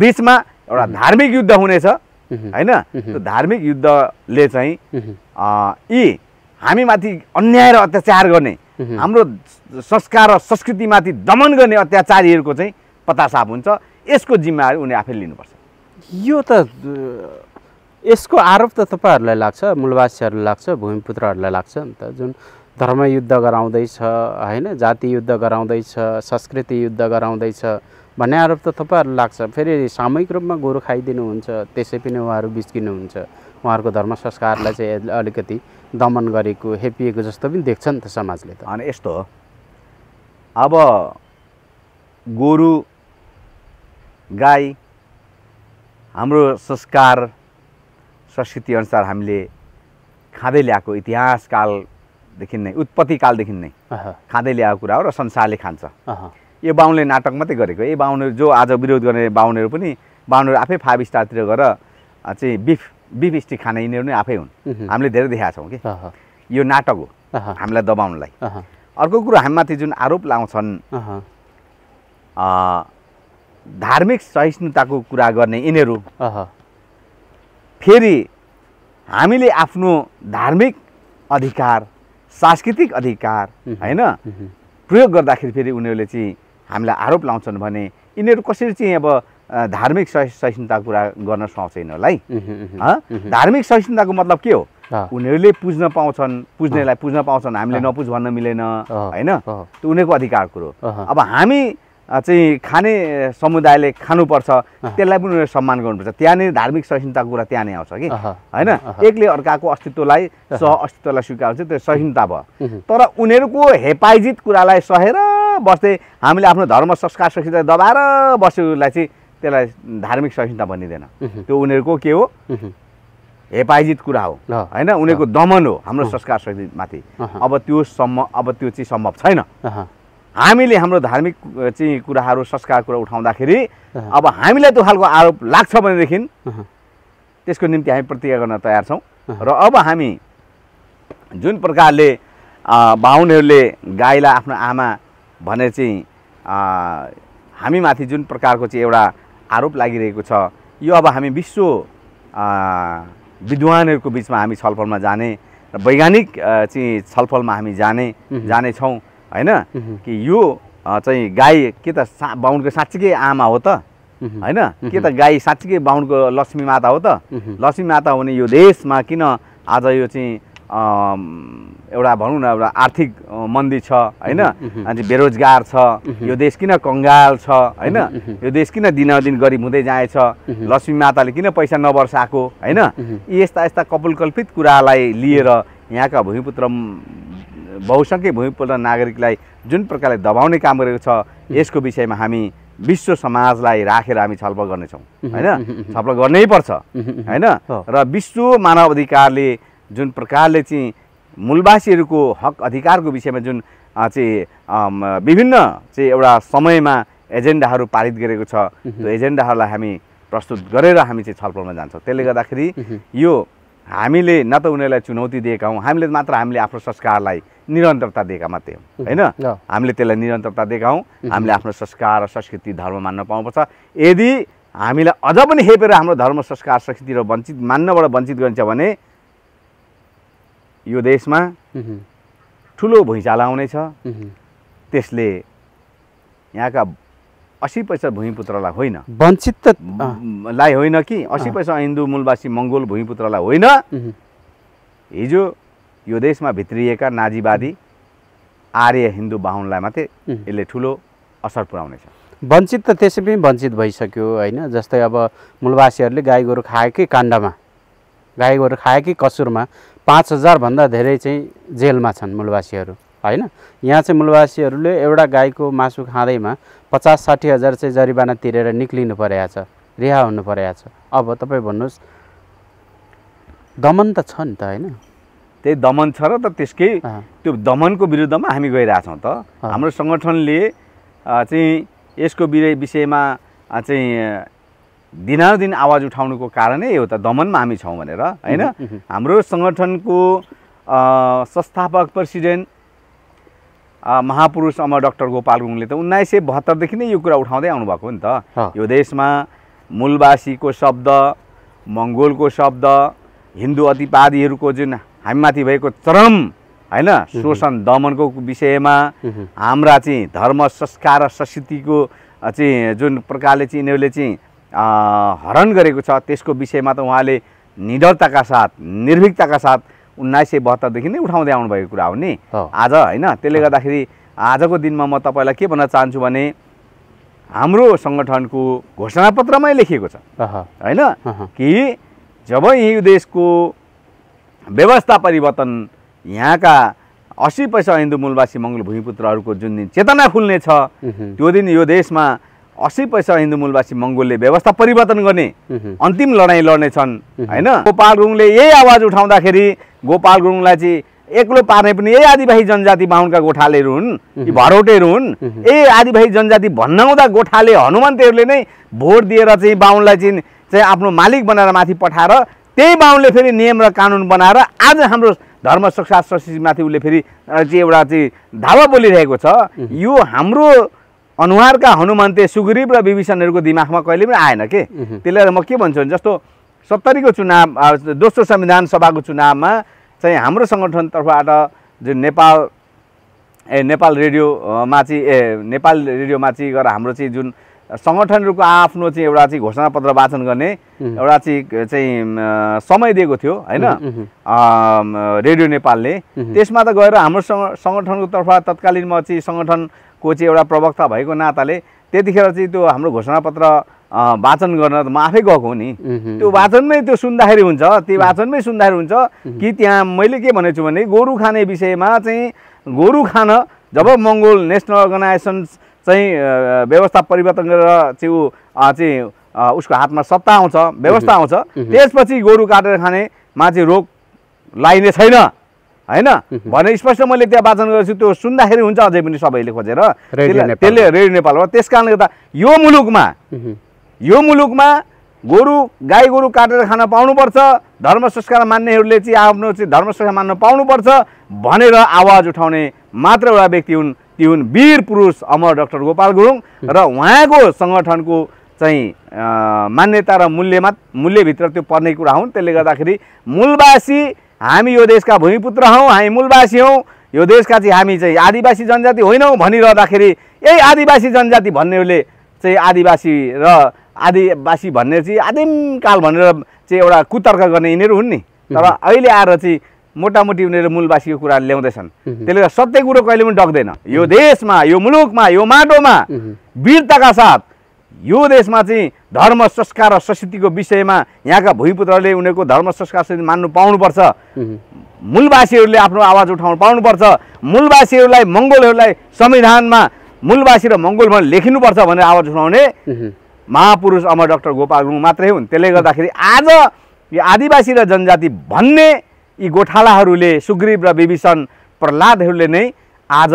बिचमा एउटा धार्मिक युद्ध हुनेछ होइन त्यो धार्मिक युद्धले चाहिँ यी हामीमाथि अन्याय र अत्याचार गर्ने हाम्रो संस्कार र संस्कृतिमाथि दमन गर्ने अत्याचारीहरूको चाहिँ पत्ता साफ हुन्छ यसको जिम्मेवारी उनी आफै लिनुपर्छ यो त यसको आरोप त तपाईँहरूलाई लाग्छ मूलवासीहरूलाई लाग्छ भूमिपुत्रहरूलाई लाग्छ नि त जुन धर्मयुद्ध गराउँदैछ होइन जाति युद्ध गराउँदैछ संस्कृति युद्ध गराउँदैछ भन्ने आरोप त तपाईँहरू लाग्छ फेरि सामूहिक रूपमा गोरु खाइदिनुहुन्छ त्यसै पनि उहाँहरू बिच्किनुहुन्छ उहाँहरूको धर्म संस्कारलाई चाहिँ अलिकति दमन गरेको हेपिएको जस्तो पनि देख्छ नि त समाजले त अनि यस्तो हो अब गोरु गाई हाम्रो संस्कार संस्कृतिअनुसार हामीले खाँदै ल्याएको इतिहासकालदेखि नै उत्पत्तिकालदेखि नै खाँदै ल्याएको कुरा हो र संसारले खान्छ यो बाहुनले नाटक मात्रै गरेको ए बाहुनहरू जो आज विरोध गर्ने बाहुनहरू पनि बाहुनहरू आफै फाइभ स्टारतिर गएर चाहिँ बिफ बिफ स्टिक खाने यिनीहरू नै आफै हुन् हामीले धेरै देखाएको छौँ कि यो नाटक हो हामीलाई दबाउनलाई अर्को कुरो हामीमाथि जुन आरोप लाउँछन् धार्मिक सहिष्णुताको कुरा गर्ने यिनीहरू फेरि हामीले आफ्नो धार्मिक अधिकार सांस्कृतिक अधिकार होइन प्रयोग गर्दाखेरि फेरि उनीहरूले चाहिँ हामीलाई आरोप लाउँछन् भने यिनीहरू कसरी चाहिँ अब धार्मिक सहिष्णुता कुरा गर्न सुहाउँछ यिनीहरूलाई धार्मिक सहिष्णुताको मतलब के हो उनीहरूले पुज्न पाउँछन् पुज्नेलाई पुज्न पाउँछन् हामीले नपुज भन्न मिलेन होइन त्यो उनीहरूको अधिकार कुरो अब हामी चाहिँ खाने समुदायले खानुपर्छ त्यसलाई पनि उनीहरूले सम्मान गर्नुपर्छ त्यहाँ नै धार्मिक सहिष्णुताको कुरा त्यहाँ नै आउँछ कि होइन एकले अर्काको अस्तित्वलाई सह अस्तित्वलाई स्वीकार्छ त्यो सहिष्णुता भयो तर उनीहरूको हेपाइजित कुरालाई सहेर बस्दै हामीले आफ्नो धर्म संस्कार सहित दबाएर बस्योलाई चाहिँ त्यसलाई धार्मिक सहिष्णुता भनिँदैन त्यो उनीहरूको के हो हेपाइजित कुरा हो होइन उनीहरूको दमन हो हाम्रो संस्कार शक्तिमाथि अब त्यो सम्म अब त्यो चाहिँ सम्भव छैन हामीले हाम्रो धार्मिक चाहिँ कुराहरू संस्कार कुरा उठाउँदाखेरि अब हामीलाई त्यो खालको आरोप लाग्छ भनेदेखि त्यसको निम्ति हामी प्रतिक्रिया गर्न तयार छौँ र अब हामी जुन प्रकारले बाहुनहरूले गाईलाई आफ्नो आमा भनेर चाहिँ हामीमाथि जुन प्रकारको चाहिँ एउटा आरोप लागिरहेको छ यो अब हामी विश्व विद्वानहरूको बिचमा हामी छलफलमा जाने र वैज्ञानिक चाहिँ छलफलमा हामी जाने जानेछौँ होइन कि यो चाहिँ गाई के त सा बाहुनको साँच्चीकै आमा हो त होइन के त गाई साँच्चीकै बाहुनको लक्ष्मी माता हो त लक्ष्मी माता हुने यो देशमा किन आज यो चाहिँ एउटा भनौँ न एउटा आर्थिक मन्दी छ होइन अनि बेरोजगार छ यो देश किन कङ्गाल छ होइन यो देश किन दिनदिन गरिब हुँदै जाएछ लक्ष्मी माताले किन पैसा नबर्साएको होइन यी यस्ता यस्ता कपुलकल्पित कुरालाई लिएर यहाँका भूमिपुत्र बहुसङ्ख्यक भूमिपुत्र नागरिकलाई जुन प्रकारले दबाउने काम गरेको छ यसको विषयमा हामी विश्व समाजलाई राखेर हामी छलफल गर्नेछौँ होइन छलफल गर्नै पर्छ होइन र विश्व मानव अधिकारले जुन प्रकारले चाहिँ मूलवासीहरूको हक अधिकारको विषयमा जुन चाहिँ विभिन्न चाहिँ एउटा समयमा एजेन्डाहरू पारित गरेको छ त्यो एजेन्डाहरूलाई हामी प्रस्तुत गरेर हामी चाहिँ छलफलमा जान्छौँ त्यसले गर्दाखेरि यो हामीले न त उनीहरूलाई चुनौती दिएका हौँ हामीले मात्र हामीले आफ्नो संस्कारलाई निरन्तरता दिएका मात्रै हौँ होइन हामीले त्यसलाई निरन्तरता दिएका हौँ हामीले आफ्नो संस्कार र संस्कृति धर्म मान्न पाउनुपर्छ यदि हामीलाई अझ पनि हेपेर हाम्रो धर्म संस्कार संस्कृति र वञ्चित मान्नबाट वञ्चित गरिन्छ भने यो देशमा ठुलो भुइँचाल आउनेछ त्यसले यहाँका असी पैसा भूमिपुत्रलाई होइन वञ्चितलाई होइन कि असी पैसा हिन्दू मूलवासी मङ्गोल भूमिपुत्रलाई होइन हिजो यो देशमा भित्रिएका नाजीवादी आर्य हिन्दू बाहुनलाई मात्रै यसले ठुलो असर पुऱ्याउनेछ वञ्चित त त्यसै पनि वञ्चित भइसक्यो होइन जस्तै अब मूलवासीहरूले गाई गोरु खाएकै काण्डमा गाई गोरु खाएकै कसुरमा पाँच हजारभन्दा धेरै चाहिँ जेलमा छन् मूलवासीहरू होइन यहाँ चाहिँ मूलवासीहरूले एउटा गाईको मासु खाँदैमा पचास साठी हजार चाहिँ जरिवाना तिरेर निक्लिनु परेको छ रिहा हुनु परेको छ अब तपाईँ भन्नुहोस् दमन त छ नि त होइन त्यही दमन छ र त त्यसकै त्यो दमनको विरुद्धमा हामी गइरहेछौँ त हाम्रो सङ्गठनले चाहिँ यसको विषयमा चाहिँ दिनानुदिन आवाज उठाउनुको कारणै यो त दमनमा हामी छौँ भनेर होइन हाम्रो सङ्गठनको संस्थापक प्रेसिडेन्ट महापुरुष अमर डक्टर गोपाल गुङले त उन्नाइस सय बहत्तरदेखि नै यो कुरा उठाउँदै आउनुभएको नि त यो देशमा मूलवासीको शब्द मङ्गोलको शब्द हिन्दू अतिवादीहरूको जुन हामीमाथि भएको चरम होइन शोषण दमनको विषयमा हाम्रा चाहिँ धर्म संस्कार र संस्कृतिको चाहिँ जुन प्रकारले चाहिँ यिनीहरूले चाहिँ हरण गरेको छ त्यसको विषयमा त उहाँले निडरताका साथ निर्भीकताका साथ उन्नाइस सय बहत्तरदेखि नै उठाउँदै आउनुभएको कुरा हो नि आज होइन त्यसले गर्दाखेरि आजको दिनमा म तपाईँलाई के भन्न चाहन्छु भने हाम्रो सङ्गठनको घोषणापत्रमै लेखिएको छ होइन कि जब यही देशको व्यवस्था परिवर्तन यहाँका असी पैसा हिन्दू मूलवासी मङ्गल भूमिपुत्रहरूको जुन दिन चेतना खुल्नेछ त्यो दिन यो देशमा अस्सी पैसा हिन्दू मूलवासी मङ्गोलले व्यवस्था परिवर्तन गर्ने अन्तिम लडाइँ लड्ने छन् होइन गोपाल गुरुङले यही आवाज उठाउँदाखेरि गोपाल गुरुङलाई चाहिँ एक्लो पार्ने पनि यही आदिवासी जनजाति बाहुनका गोठालेहरू हुन् यी भरौटेहरू हुन् यही आदिवासी जनजाति भन्नाउँदा गोठाले हनुमन्तहरूले नै भोट दिएर चाहिँ बाहुनलाई चाहिँ चाहिँ आफ्नो मालिक बनाएर माथि पठाएर त्यही बाहुनले फेरि नियम र कानुन बनाएर आज हाम्रो धर्म सुशास्त्र शिशुमाथि उसले फेरि चाहिँ एउटा चाहिँ धावा बोलिरहेको छ यो हाम्रो अनुहारका हनुमन्ते सुग्रीव र विभीषणहरूको दिमागमा कहिले पनि आएन के त्यसले गर्दा म के भन्छु भने जस्तो सत्तरीको चुनाव दोस्रो संविधान सभाको चुनावमा चाहिँ हाम्रो सङ्गठनतर्फबाट जुन नेपाल ए नेपाल रेडियोमा चाहिँ ए नेपाल रेडियोमा चाहिँ गएर हाम्रो चाहिँ जुन सङ्गठनहरूको आफ्नो चाहिँ एउटा चाहिँ घोषणापत्र वाचन गर्ने एउटा चाहिँ चाहिँ समय दिएको थियो होइन रेडियो नेपालले त्यसमा त गएर हाम्रो सङ्गठनको तर्फबाट तत्कालीन म चाहिँ सङ्गठन को चाहिँ एउटा प्रवक्ता भएको नाताले त्यतिखेर चाहिँ त्यो हाम्रो घोषणापत्र वाचन गर्न त म आफै गएको हो नि त्यो वाचनमै त्यो सुन्दाखेरि हुन्छ त्यो वाचनमै सुन्दाखेरि हुन्छ कि त्यहाँ मैले के भनेको छु भने गोरु खाने विषयमा चाहिँ गोरु खान जब मङ्गोल नेसनल अर्गनाइजेसन चाहिँ व्यवस्था परिवर्तन गरेर चाहिँ चाहिँ उसको हातमा सत्ता आउँछ व्यवस्था आउँछ त्यसपछि गोरु काटेर खानेमा चाहिँ रोग लाइने छैन होइन भने स्पष्ट मैले त्यहाँ वाचन गर्छु त्यो सुन्दाखेरि हुन्छ अझै पनि सबैले खोजेर त्यसले रेडियो नेपालमा त्यस कारणले गर्दा यो मुलुकमा यो मुलुकमा गोरु गाई गोरु काटेर खान पाउनुपर्छ धर्म संस्कार मान्नेहरूले चाहिँ आफ्नो चाहिँ धर्म संस्कार मान्न पाउनुपर्छ भनेर आवाज उठाउने मात्र एउटा व्यक्ति हुन् ती हुन् वीर पुरुष अमर डक्टर गोपाल गुरुङ र उहाँको सङ्गठनको चाहिँ मान्यता र मूल्यमा मूल्यभित्र त्यो पर्ने कुरा हुन् त्यसले गर्दाखेरि मूलवासी हामी यो देशका भूमिपुत्र हौँ हामी मूलवासी हौँ यो देशका चाहिँ हामी चाहिँ आदिवासी जनजाति होइनौँ भनिरहँदाखेरि यही आदिवासी जनजाति भन्नेहरूले चाहिँ आदिवासी र आदिवासी भन्ने चाहिँ आदिमकाल भनेर चाहिँ एउटा कुतर्क गर्ने यिनीहरू हुन् नि तर अहिले आएर चाहिँ मोटामोटी उनीहरू मूलवासीको कुरा ल्याउँदैछन् त्यसले गर्दा सत्य कुरो कहिले पनि डक्दैन यो देशमा यो मुलुकमा यो माटोमा वीरताका साथ यो देशमा चाहिँ धर्म संस्कार र संस्कृतिको विषयमा यहाँका भूमिपुत्रहरूले उनीहरूको धर्म संस्कार संस्कृति मान्नु पाउनुपर्छ मूलवासीहरूले आफ्नो आवाज उठाउनु पाउनुपर्छ मूलवासीहरूलाई मङ्गोलहरूलाई संविधानमा मूलवासी र मङ्गोल भनेर लेखिनुपर्छ भनेर आवाज उठाउने महापुरुष अमर डक्टर गोपाल गुरुङ मात्रै हुन् त्यसले गर्दाखेरि आज यो आदिवासी र जनजाति भन्ने यी गोठालाहरूले सुग्रीव र विभीषण प्रहलादहरूले नै आज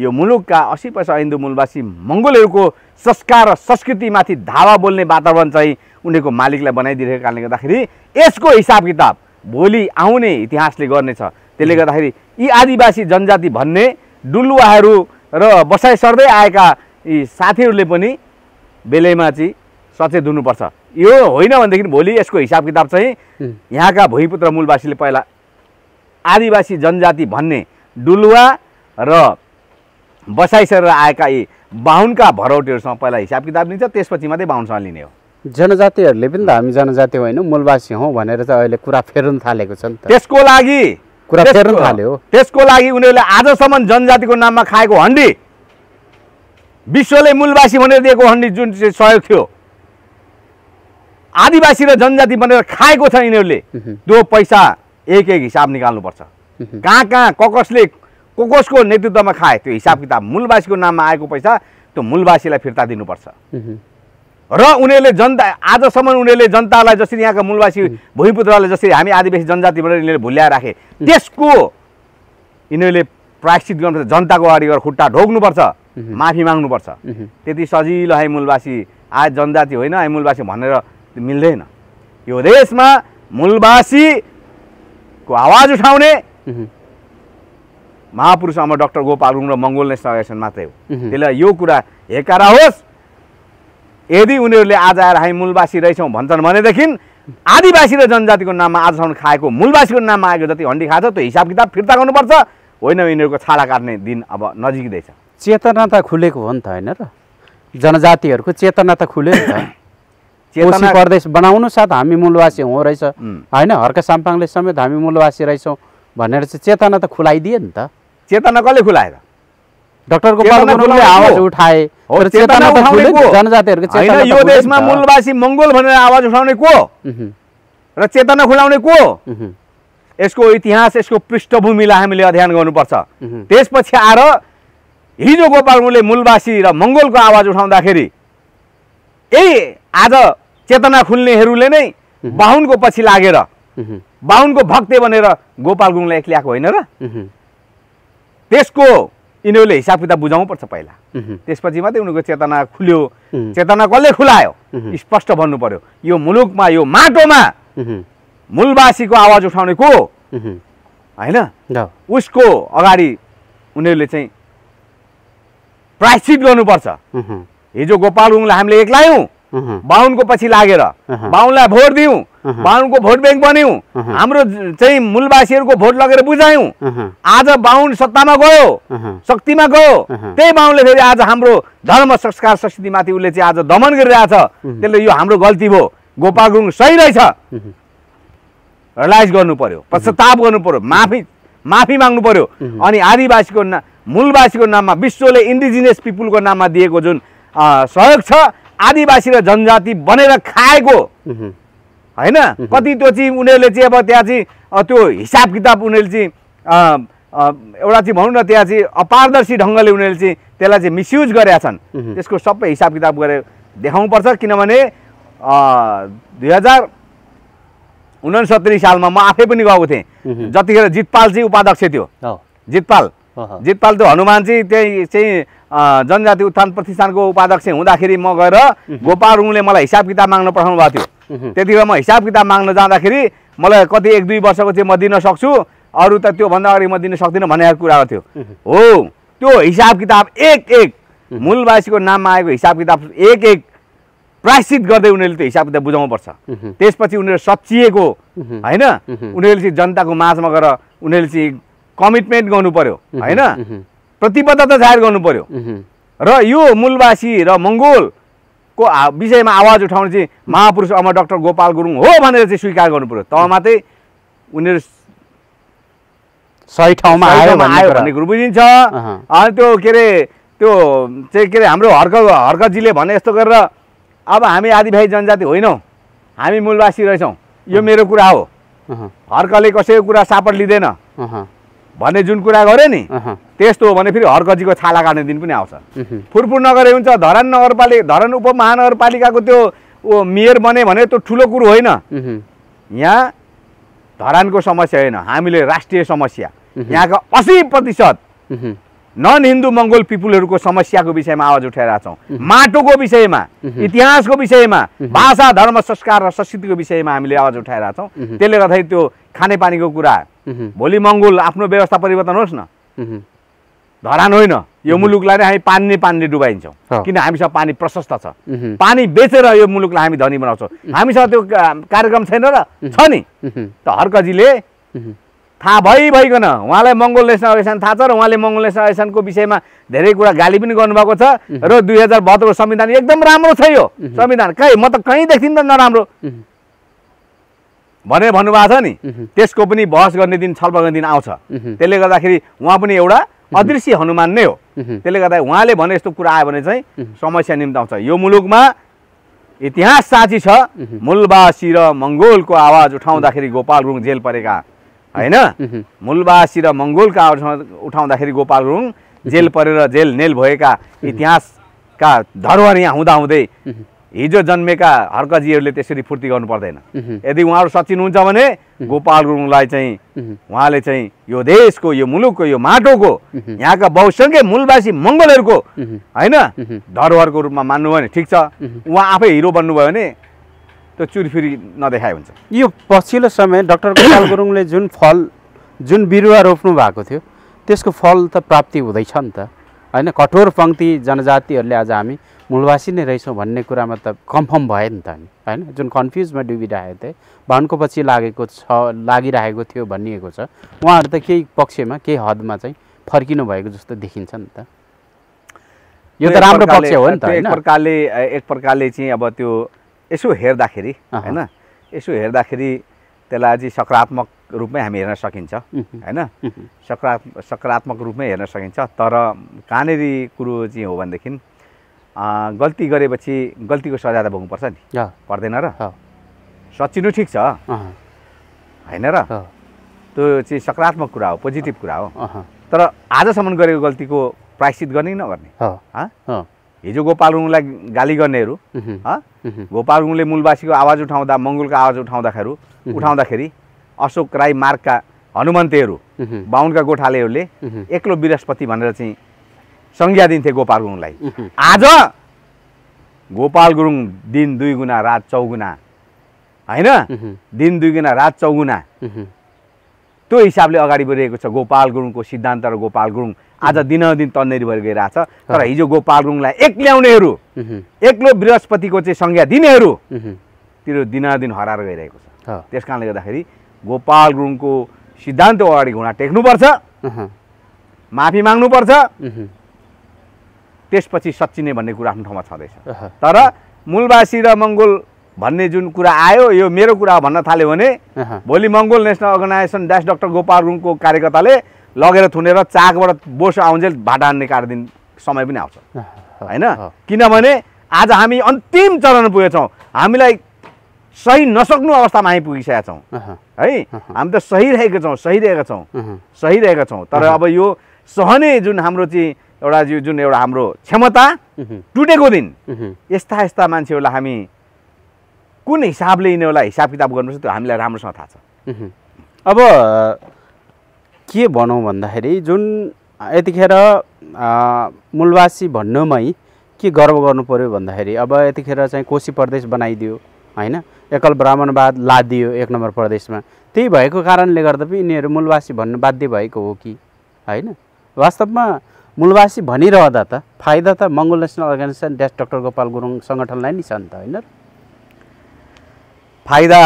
यो मुलुकका असी पैसा हिन्दू मूलवासी मङ्गोलहरूको संस्कार र संस्कृतिमाथि धावा बोल्ने वातावरण चाहिँ उनीहरूको मालिकलाई बनाइदिरहेको कारणले गर्दाखेरि यसको हिसाब किताब भोलि आउने इतिहासले गर्नेछ त्यसले गर्दाखेरि यी आदिवासी जनजाति भन्ने डुलुवाहरू र बसाइ सर्दै आएका यी साथीहरूले पनि बेलैमा चाहिँ सचेत हुनुपर्छ यो होइन भनेदेखि भोलि यसको हिसाब किताब चाहिँ यहाँका भुइँपुत्र मूलवासीले पहिला आदिवासी जनजाति भन्ने डुलुवा र बसाइसकेर आएका यी बाहुनका भरौटीहरूसँग पहिला हिसाब किताब लिन्छ त्यसपछि मात्रै बाहुनसँग लिने हो जनजातिहरूले पनि त हामी जनजाति होइन मूलवासी हौ भनेर चाहिँ अहिले कुरा फेर्नु थालेको छ नि त्यसको लागि कुरा फेर्नु थाल्यो त्यसको लागि उनीहरूले आजसम्म जनजातिको नाममा खाएको हन्डी विश्वले मूलवासी भनेर दिएको हन्डी जुन चाहिँ सहयोग थियो आदिवासी र जनजाति भनेर खाएको छ यिनीहरूले त्यो पैसा एक एक हिसाब निकाल्नुपर्छ कहाँ कहाँ ककसले को कसको नेतृत्वमा खाए त्यो हिसाब किताब मूलवासीको नाममा आएको पैसा त्यो मूलवासीलाई फिर्ता दिनुपर्छ र उनीहरूले जनता आजसम्म उनीहरूले जनतालाई जसरी यहाँका मूलवासी भूमिपुत्रलाई जसरी हामी आदिवासी जनजातिबाट यिनीहरूले भुल्याएर राखे त्यसको यिनीहरूले प्रायश्चित गर्नुपर्छ जनताको अगाडि गएर खुट्टा ढोग्नुपर्छ माफी माग्नुपर्छ त्यति सजिलो है मूलवासी आज जनजाति होइन है मूलवासी भनेर मिल्दैन यो देशमा मूलवासीको आवाज उठाउने महापुरुष अमर डक्टर गोपाल गुरुङ र मङ्गोल नेसनल मात्रै हो त्यसले यो कुरा हेकारा होस् यदि उनीहरूले आज आएर हामी मूलवासी रहेछौँ भन्छन् भनेदेखि आदिवासी र जनजातिको नाममा आजसम्म खाएको मूलवासीको नाममा आएको जति हन्डी खाएको त्यो हिसाब किताब फिर्ता गर्नुपर्छ होइन यिनीहरूको छाला काट्ने दिन अब नजिकदैछ चेतना त खुलेको हो नि त होइन र जनजातिहरूको [COUGHS] चेतना त खुल्यो चेतना प्रदेश बनाउनु साथ हामी मूलवासी हो रहेछ होइन हर्क साम्पाङले समेत हामी मूलवासी रहेछौँ भनेर चाहिँ चेतना त खुलाइदियो नि त चेतना कसले खुलाएर डक्टरको आवाज उठाए यो देशमा मूलवासी मङ्गोल भनेर आवाज उठाउने को र चेतना खुलाउने को यसको इतिहास यसको पृष्ठभूमिलाई हामीले अध्ययन गर्नुपर्छ त्यसपछि आएर हिजो गोपाल मुले मूलवासी र मङ्गोलको आवाज उठाउँदाखेरि यही आज चेतना खुल्नेहरूले नै बाहुनको पछि लागेर बाहुनको भक्ते भनेर गोपाल गुङलाई एक्ल्याएको होइन र त्यसको यिनीहरूले हिसाब किताब बुझाउनु पर्छ पहिला त्यसपछि मात्रै उनीहरूको चेतना खुल्यो चेतना कसले खुलायो स्पष्ट भन्नु पर्यो यो मुलुकमा यो माटोमा मूलवासीको आवाज उठाउने को होइन उसको अगाडि उनीहरूले चाहिँ प्रायश्चित गर्नुपर्छ हिजो गोपाल गुङलाई हामीले एक्लायौँ बाहुनको पछि लागेर बाहुनलाई भोट दियौँ बाहुनको भोट ब्याङ्क बन्यौँ हाम्रो चाहिँ मूलवासीहरूको भोट लगेर बुझायौँ आज बाहुन सत्तामा गयो शक्तिमा गयो त्यही बाहुनले फेरि आज हाम्रो धर्म संस्कार संस्कृतिमाथि उसले चाहिँ आज दमन गरिरहेछ त्यसले यो हाम्रो गल्ती भयो गोपाल गुरुङ सही रहेछ रिलाइज गर्नु पर्यो पश्चाताप गर्नु पर्यो माफी माफी माग्नु पर्यो अनि आदिवासीको ना मूलवासीको नाममा विश्वले इन्डिजिनियस पिपुलको नाममा दिएको जुन सहयोग छ आदिवासी र जनजाति बनेर खाएको होइन कति त्यो चाहिँ उनीहरूले चाहिँ अब त्यहाँ चाहिँ त्यो हिसाब किताब उनीहरूले चाहिँ एउटा चाहिँ भनौँ न त्यहाँ चाहिँ अपारदर्शी ढङ्गले उनीहरूले चाहिँ त्यसलाई चाहिँ मिसयुज गरेका छन् त्यसको सबै हिसाब किताब गरेर देखाउनुपर्छ किनभने दुई हजार उनासत्तरी सालमा म आफै पनि गएको थिएँ जतिखेर जितपाल चाहिँ उपाध्यक्ष थियो जितपाल जितपाल त्यो हनुमानजी त्यही चाहिँ जनजाति उत्थान प्रतिष्ठानको उपाध्यक्ष हुँदाखेरि म गएर गोपाल रुङले मलाई हिसाब किताब माग्न पठाउनु भएको थियो त्यति बेला म हिसाब किताब माग्न जाँदाखेरि मलाई कति एक दुई वर्षको चाहिँ म दिन सक्छु अरू त त्योभन्दा अगाडि म दिन सक्दिनँ भनेर कुरा थियो हो त्यो हिसाब किताब एक एक मूलवासीको नाममा आएको हिसाब किताब एक एक प्रायश्चित गर्दै उनीहरूले त्यो हिसाब किताब पर्छ त्यसपछि उनीहरू सचिएको होइन उनीहरूले चाहिँ जनताको माझमा गएर उनीहरूले चाहिँ कमिटमेन्ट गर्नु पर्यो होइन प्रतिबद्धता जाहेर गर्नु पर्यो र यो मूलवासी र मङ्गोलको विषयमा आवाज उठाउने चाहिँ महापुरुष अमर डक्टर गोपाल गुरुङ हो भनेर चाहिँ स्वीकार गर्नु पर्यो तब मात्रै उनीहरू सही ठाउँमा आयो भन्ने कुरो बुझिन्छ अनि त्यो के अरे त्यो चाहिँ के अरे हाम्रो हर्क हर्कजीले भने यस्तो गरेर अब हामी आदिवासी जनजाति होइनौँ हामी मूलवासी रहेछौँ यो मेरो कुरा हो हर्कले कसैको कुरा सापट लिँदैन भन्ने जुन कुरा गऱ्यो नि त्यस्तो हो भने फेरि हर्कजीको छाला काट्ने दिन पनि आउँछ फुरफुर नगरे हुन्छ धरान नगरपालिका धरान उपमहानगरपालिकाको त्यो ऊ मेयर बने भने त्यो ठुलो कुरो होइन यहाँ धरानको समस्या होइन हामीले राष्ट्रिय समस्या यहाँका असी प्रतिशत नन हिन्दू मङ्गोल पिपुलहरूको समस्याको विषयमा आवाज उठाइरहेको छौँ माटोको विषयमा इतिहासको विषयमा भाषा धर्म संस्कार र संस्कृतिको विषयमा हामीले आवाज उठाइरहेछौँ त्यसले गर्दाखेरि त्यो खानेपानीको कुरा भोलि मङ्गोल आफ्नो व्यवस्था परिवर्तन होस् न धरान होइन यो मुलुकलाई नै हामी पानी नै पानीले डुबाइन्छौँ किन हामीसँग पानी प्रशस्त छ पानी बेचेर यो मुलुकलाई हामी धनी बनाउँछौँ हामीसँग त्यो कार्यक्रम छैन र छ नि त हर्कजीले थाहा भइभइकन उहाँलाई मङ्गोल नेसनल अभियान थाहा छ र उहाँले मङ्गोल नेसनल अभियानको विषयमा धेरै कुरा गाली पनि गर्नुभएको छ र दुई हजार बहत्तरको संविधान एकदम राम्रो छ यो संविधान कहीँ म त कहीँ त नराम्रो भनेर भन्नुभएको छ नि त्यसको पनि बहस गर्ने दिन छलफल गर्ने दिन आउँछ त्यसले गर्दाखेरि उहाँ पनि एउटा अदृश्य हनुमान नै हो त्यसले गर्दा उहाँले भने यस्तो कुरा आयो भने चाहिँ समस्या निम्ति आउँछ यो मुलुकमा इतिहास साँची छ मूलवासी र मङ्गोलको आवाज उठाउँदाखेरि गोपाल गुरुङ जेल परेका होइन मूलवासी र मङ्गोलको आवाज उठाउँदाखेरि गोपाल गुरुङ जेल परेर जेल नेल भएका इतिहासका धरोहर यहाँ हुँदाहुँदै हिजो जन्मेका हर्कजीहरूले त्यसरी फुर्ती गर्नु पर्दैन यदि उहाँहरू हुन्छ भने गोपाल गुरुङलाई चाहिँ उहाँले चाहिँ यो देशको यो मुलुकको यो माटोको यहाँका बहुसङ्ख्यक मूलवासी मङ्गलहरूको होइन धरोहरको रूपमा मान्नुभयो भने ठिक छ उहाँ आफै हिरो बन्नुभयो भने त्यो चुरफिरी नदेखाए हुन्छ यो पछिल्लो समय डाक्टर गोपाल गुरुङले जुन फल जुन बिरुवा रोप्नु भएको थियो त्यसको फल त प्राप्ति हुँदैछ नि त होइन कठोर पङ्क्ति जनजातिहरूले आज हामी मूलवासी नै रहेछौँ भन्ने कुरामा त कन्फर्म भयो नि त नि होइन जुन कन्फ्युजमा डुबिरहेको थिएँ भनको पछि लागेको छ लागिरहेको थियो भनिएको छ उहाँहरू त केही पक्षमा केही हदमा चाहिँ फर्किनु भएको जस्तो देखिन्छ नि त यो त राम्रो पक्ष हो नि त एक प्रकारले एक प्रकारले चाहिँ अब त्यो यसो हेर्दाखेरि होइन यसो हेर्दाखेरि त्यसलाई चाहिँ सकारात्मक रूपमै हामी हेर्न सकिन्छ होइन सकारात्मक सकारात्मक रूपमै हेर्न सकिन्छ तर कहाँनेरि कुरो चाहिँ हो भनेदेखि गल्ती गरेपछि गल्तीको सजाय त भोग्नुपर्छ नि पर्दैन र सचिनु ठिक छ होइन र त्यो चाहिँ सकारात्मक कुरा हो पोजिटिभ कुरा हो तर आजसम्म गरेको गल्तीको प्रायश्चित गर्ने कि नगर्ने हिजो गोपाल गुङलाई गाली गर्नेहरू गोपाल गुङले मूलवासीको आवाज उठाउँदा मङ्गुलको आवाज उठाउँदाखेरि उठाउँदाखेरि अशोक राई मार्गका हनुमन्तेहरू बाहुनका गोठालेहरूले एक्लो बृहस्पति भनेर चाहिँ संज्ञा दिन्थे गोपाल गुरुङलाई आज गोपाल गुरुङ दिन दुई गुणा रात चौगुना होइन दिन दुई गुणा रात चौगुना त्यो हिसाबले अगाडि बढिरहेको छ गोपाल गुरुङको सिद्धान्त र गोपाल गुरुङ आज दिनदिन तन्नेरी भएर गइरहेछ तर हिजो गोपाल गुरुङलाई एक्ल्याउनेहरू एक्लो बृहस्पतिको चाहिँ संज्ञा दिनेहरू तिनीहरू दिनदिन हराएर गइरहेको छ त्यस कारणले गर्दाखेरि गोपाल गुरुङको सिद्धान्त अगाडि घुँडा टेक्नुपर्छ माफी माग्नुपर्छ त्यसपछि सच्चिने भन्ने कुरा आफ्नो ठाउँमा छँदैछ तर मूलवासी र मङ्गोल भन्ने जुन कुरा आयो यो मेरो कुरा भन्न थाल्यो भने भोलि Mongol national organisation dash doctor Gopal गुङको कार्यकर्ताले लगेर थुनेर चाकबाट बोस आउन्जेल भाटा हान्ने दिन समय पनि आउँछ होइन किनभने आज हामी अन्तिम चरण पुगेछौँ हामीलाई सही नसक्नु अवस्थामा हामी छौँ है हामी त सही रहेका छौँ सही रहेका छौँ सही रहेका छौँ तर अब यो सहने जुन हाम्रो चाहिँ एउटा जुन एउटा हाम्रो क्षमता टुटेको दिन यस्ता यस्ता मान्छेहरूलाई हामी कुन हिसाबले यिनीहरूलाई हिसाब किताब गर्नुपर्छ त्यो हामीलाई राम्रोसँग थाहा छ अब के भनौँ भन्दाखेरि जुन यतिखेर मूलवासी भन्नुमै के गर्व गर्नु पऱ्यो भन्दाखेरि अब यतिखेर चाहिँ कोशी प्रदेश बनाइदियो होइन एकल ब्राह्मणवाद लादियो एक नम्बर प्रदेशमा त्यही भएको कारणले गर्दा पनि यिनीहरू मूलवासी भन्नु बाध्य भएको हो कि होइन वास्तवमा मूलवासी भनिरहँदा त फाइदा त Mongol national organisation dash doctor Gopal Gurung सङ्गठनलाई नि छ नि त होइन फाइदा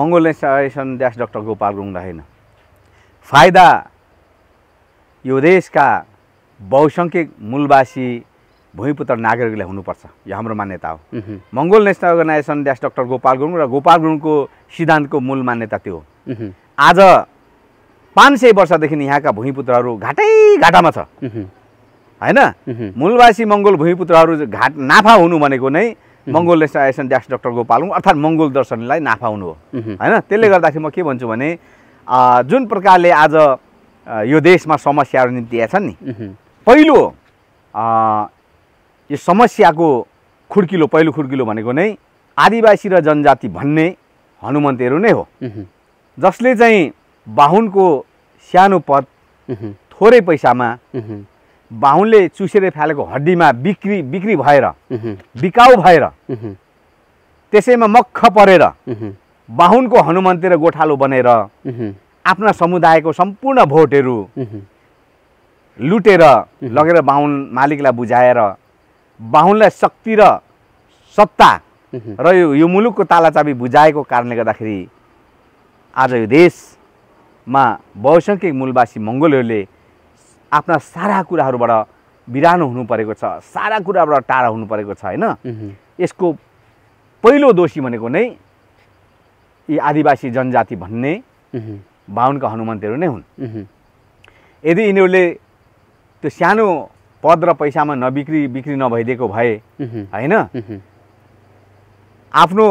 Mongol national organisation dash doctor Gopal गुरुङलाई होइन फाइदा यो देशका बहुसङ्ख्यक मूलवासी भूमिपुत्र नागरिकले हुनुपर्छ यो हाम्रो मान्यता हो Mongol national organisation dash doctor Gopal Gurung र गोपाल गुरुङको सिद्धान्तको मूल मान्यता त्यो हो आज पाँच सय वर्षदेखि यहाँका भूमिपुत्रहरू घाटै घाटामा छ होइन मूलवासी मङ्गोल भूमिपुत्रहरू घाट नाफा हुनु भनेको नै Mongol national dash doctor Gopal अर्थात् मङ्गोल दर्शनलाई नाफा हुनु हो होइन त्यसले गर्दाखेरि म के भन्छु भने जुन प्रकारले आज यो देशमा समस्याहरू निम्ति छन् नि पहिलो यो समस्याको खुड्किलो पहिलो खुड्किलो भनेको नै आदिवासी र जनजाति भन्ने हनुमन्तहरू नै हो जसले चाहिँ बाहुनको सानो पद थोरै पैसामा बाहुनले चुसेर फालेको हड्डीमा बिक्री बिक्री भएर बिकाउ भएर त्यसैमा मख परेर बाहुनको हनुमन्तेर गोठालो बनेर आफ्ना समुदायको सम्पूर्ण भोटहरू लुटेर लगेर बाहुन मालिकलाई बुझाएर बाहुनलाई शक्ति र सत्ता र यो मुलुकको तालाचाबी बुझाएको कारणले गर्दाखेरि आज यो देश मा बहुसङ्ख्यक मूलवासी मङ्गोलहरूले आफ्ना सारा कुराहरूबाट बिरानो हुनु परेको छ सारा कुराबाट टाढा हुनु परेको छ होइन यसको पहिलो दोषी भनेको नै यी आदिवासी जनजाति भन्ने बाहुनका हनुमन्तहरू नै हुन् यदि यिनीहरूले त्यो सानो पद र पैसामा नबिक्री बिक्री नभइदिएको भए होइन आफ्नो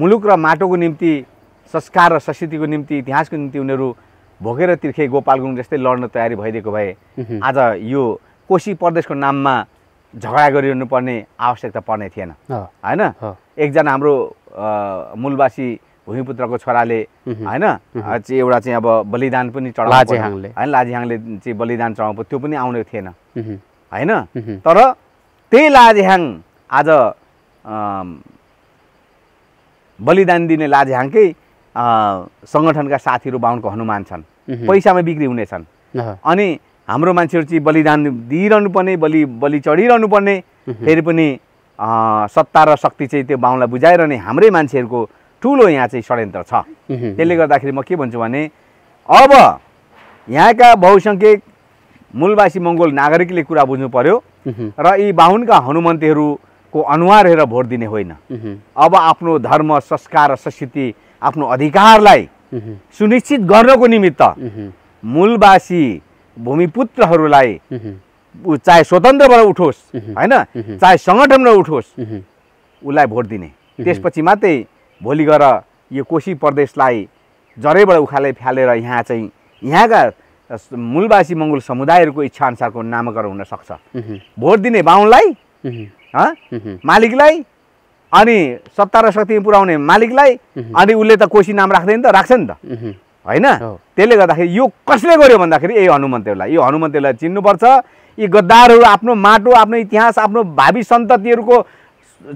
मुलुक र माटोको निम्ति संस्कार र संस्कृतिको निम्ति इतिहासको निम्ति उनीहरू भोगेर तिर्खे गोपाल गुरुङ जस्तै लड्न तयारी भइदिएको भए आज यो कोशी प्रदेशको नाममा झगडा गरिरहनु पर्ने आवश्यकता पर्ने थिएन होइन एकजना हाम्रो मूलवासी भूमिपुत्रको छोराले होइन एउटा चाहिँ अब बलिदान पनि चढाएको होइन लाजिहाङले चाहिँ बलिदान चढाएको त्यो पनि आउने थिएन होइन तर त्यही लाजिहाङ आज बलिदान दिने लाजिहाङकै सङ्गठनका साथीहरू बाहुनको हनुमान छन् पैसामा बिक्री हुनेछन् अनि हाम्रो मान्छेहरू चाहिँ बलिदान दिइरहनु पर्ने बलि बलि चढिरहनु पर्ने फेरि पनि सत्ता र शक्ति चाहिँ त्यो बाहुनलाई बुझाइरहने हाम्रै मान्छेहरूको ठुलो यहाँ चाहिँ षड्यन्त्र छ त्यसले गर्दाखेरि म के भन्छु भने अब यहाँका बहुसङ्ख्यक मूलवासी मङ्गोल नागरिकले कुरा बुझ्नु पर्यो र यी बाहुनका हनुमन्तीहरूको अनुहार हेरेर भोट दिने होइन अब आफ्नो धर्म संस्कार र संस्कृति आफ्नो अधिकारलाई सुनिश्चित गर्नको निमित्त मूलवासी भूमिपुत्रहरूलाई चाहे स्वतन्त्रबाट उठोस् होइन चाहे सङ्गठनबाट उठोस् उसलाई भोट दिने त्यसपछि मात्रै भोलि गएर यो कोशी प्रदेशलाई जरैबाट उखाले फ्यालेर यहाँ चाहिँ यहाँका मूलवासी मङ्गोल समुदायहरूको इच्छाअनुसारको नामाकरण हुनसक्छ भोट दिने बाहुनलाई मालिकलाई अनि सत्ता र शक्तिमा पुर्याउने मालिकलाई अनि उसले त कोसी नाम राख्दैन त राख्छ नि त होइन त्यसले गर्दाखेरि यो कसले गर्यो भन्दाखेरि यही हनुमन्तेलाई यो हनुमन्तेलाई चिन्नुपर्छ यी गद्दारहरू आफ्नो माटो आफ्नो इतिहास आफ्नो भावी सन्ततिहरूको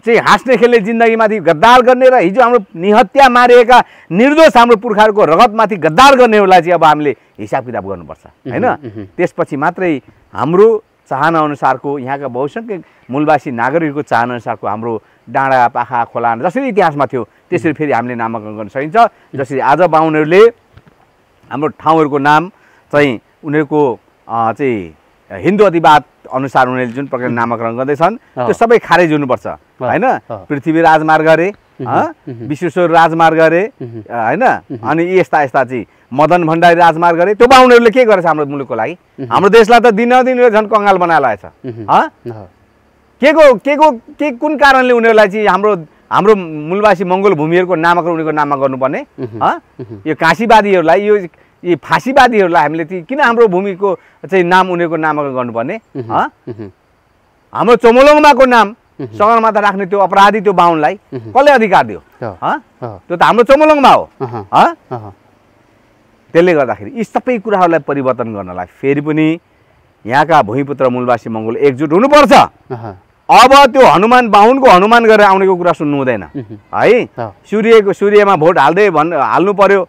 चाहिँ हाँस्ने खेल्ने जिन्दगीमाथि गद्दार गर्ने र हिजो हाम्रो निहत्या मारिएका निर्दोष हाम्रो पुर्खाहरूको रगतमाथि गद्दार गर्नेहरूलाई चाहिँ अब हामीले हिसाब किताब गर्नुपर्छ होइन त्यसपछि मात्रै हाम्रो चाहनाअनुसारको यहाँका बहुसङ्ख्यक मूलवासी नागरिकको चाहनाअनुसारको हाम्रो डाँडा पाखा खोला जसरी इतिहासमा थियो त्यसरी फेरि हामीले नामाङ्कन गर्न सकिन्छ जसरी आज बाहुनहरूले हाम्रो ठाउँहरूको नाम चाहिँ उनीहरूको चाहिँ हिन्दू अधिवाद अनुसार उनीहरूले जुन प्रकारले नामाकरण गर्दैछन् त्यो सबै खारेज हुनुपर्छ होइन पृथ्वी राजमार्ग अरे विश्वेश्वर राजमार्ग अरे होइन अनि यस्ता यस्ता चाहिँ मदन भण्डारी राजमार्ग अरे त्यो बाहुनहरूले के गरेछ हाम्रो मुलुकको लागि हाम्रो देशलाई त दिन दिन झन् कङ्गाल बनाएर आएछ के को के को के कुन कारणले उनीहरूलाई चाहिँ हाम्रो हाम्रो मूलवासी मङ्गोल भूमिहरूको नामाकरण उनीहरूको नाममा गर्नुपर्ने यो काँसीवादीहरूलाई यो यी फाँसीवादीहरूलाई हामीले किन हाम्रो भूमिको चाहिँ नाम उनीहरूको नामाकरण गर्नुपर्ने हाम्रो चोमोलोङमाको नाम सगरमाथा राख्ने त्यो अपराधी त्यो बाहुनलाई कसले अधिकार दियो त्यो त हाम्रो चोमोलोङमा हो त्यसले गर्दाखेरि यी सबै कुराहरूलाई परिवर्तन गर्नलाई फेरि पनि यहाँका भूमिपुत्र मूलवासी मङ्गोल एकजुट हुनुपर्छ अब त्यो हनुमान बाहुनको हनुमान गरेर आउनेको कुरा सुन्नु हुँदैन है सूर्यको सूर्यमा भोट हाल्दै भन् हाल्नु पर्यो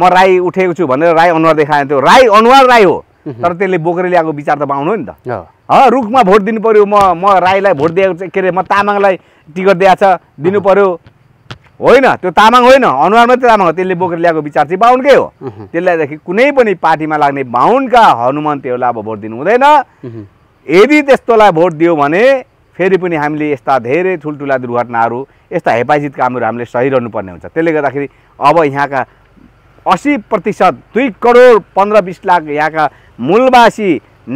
म राई उठेको छु भनेर राई अनुहार देखाएन त्यो राई अनुहार राई हो तर त्यसले बोकेर ल्याएको विचार त पाउनु नि त रुखमा भोट दिनु पर्यो म म राईलाई भोट दिएको के अरे म तामाङलाई टिकट दिएको छ दिनु पर्यो होइन त्यो तामाङ होइन अनुहार मात्रै तामाङ हो त्यसले बोकेर ल्याएको विचार चाहिँ बाहुनकै हो त्यसलाई देखि कुनै पनि पार्टीमा लाग्ने बाहुनका हनुमान त्यसलाई अब भोट दिनु हुँदैन यदि त्यस्तोलाई भोट दियो भने फेरि पनि हामीले यस्ता धेरै ठुल्ठुला दुर्घटनाहरू यस्ता हेफाजित कामहरू हामीले पर्ने हुन्छ त्यसले गर्दाखेरि अब यहाँका असी प्रतिशत दुई करोड पन्ध्र बिस लाख यहाँका मूलवासी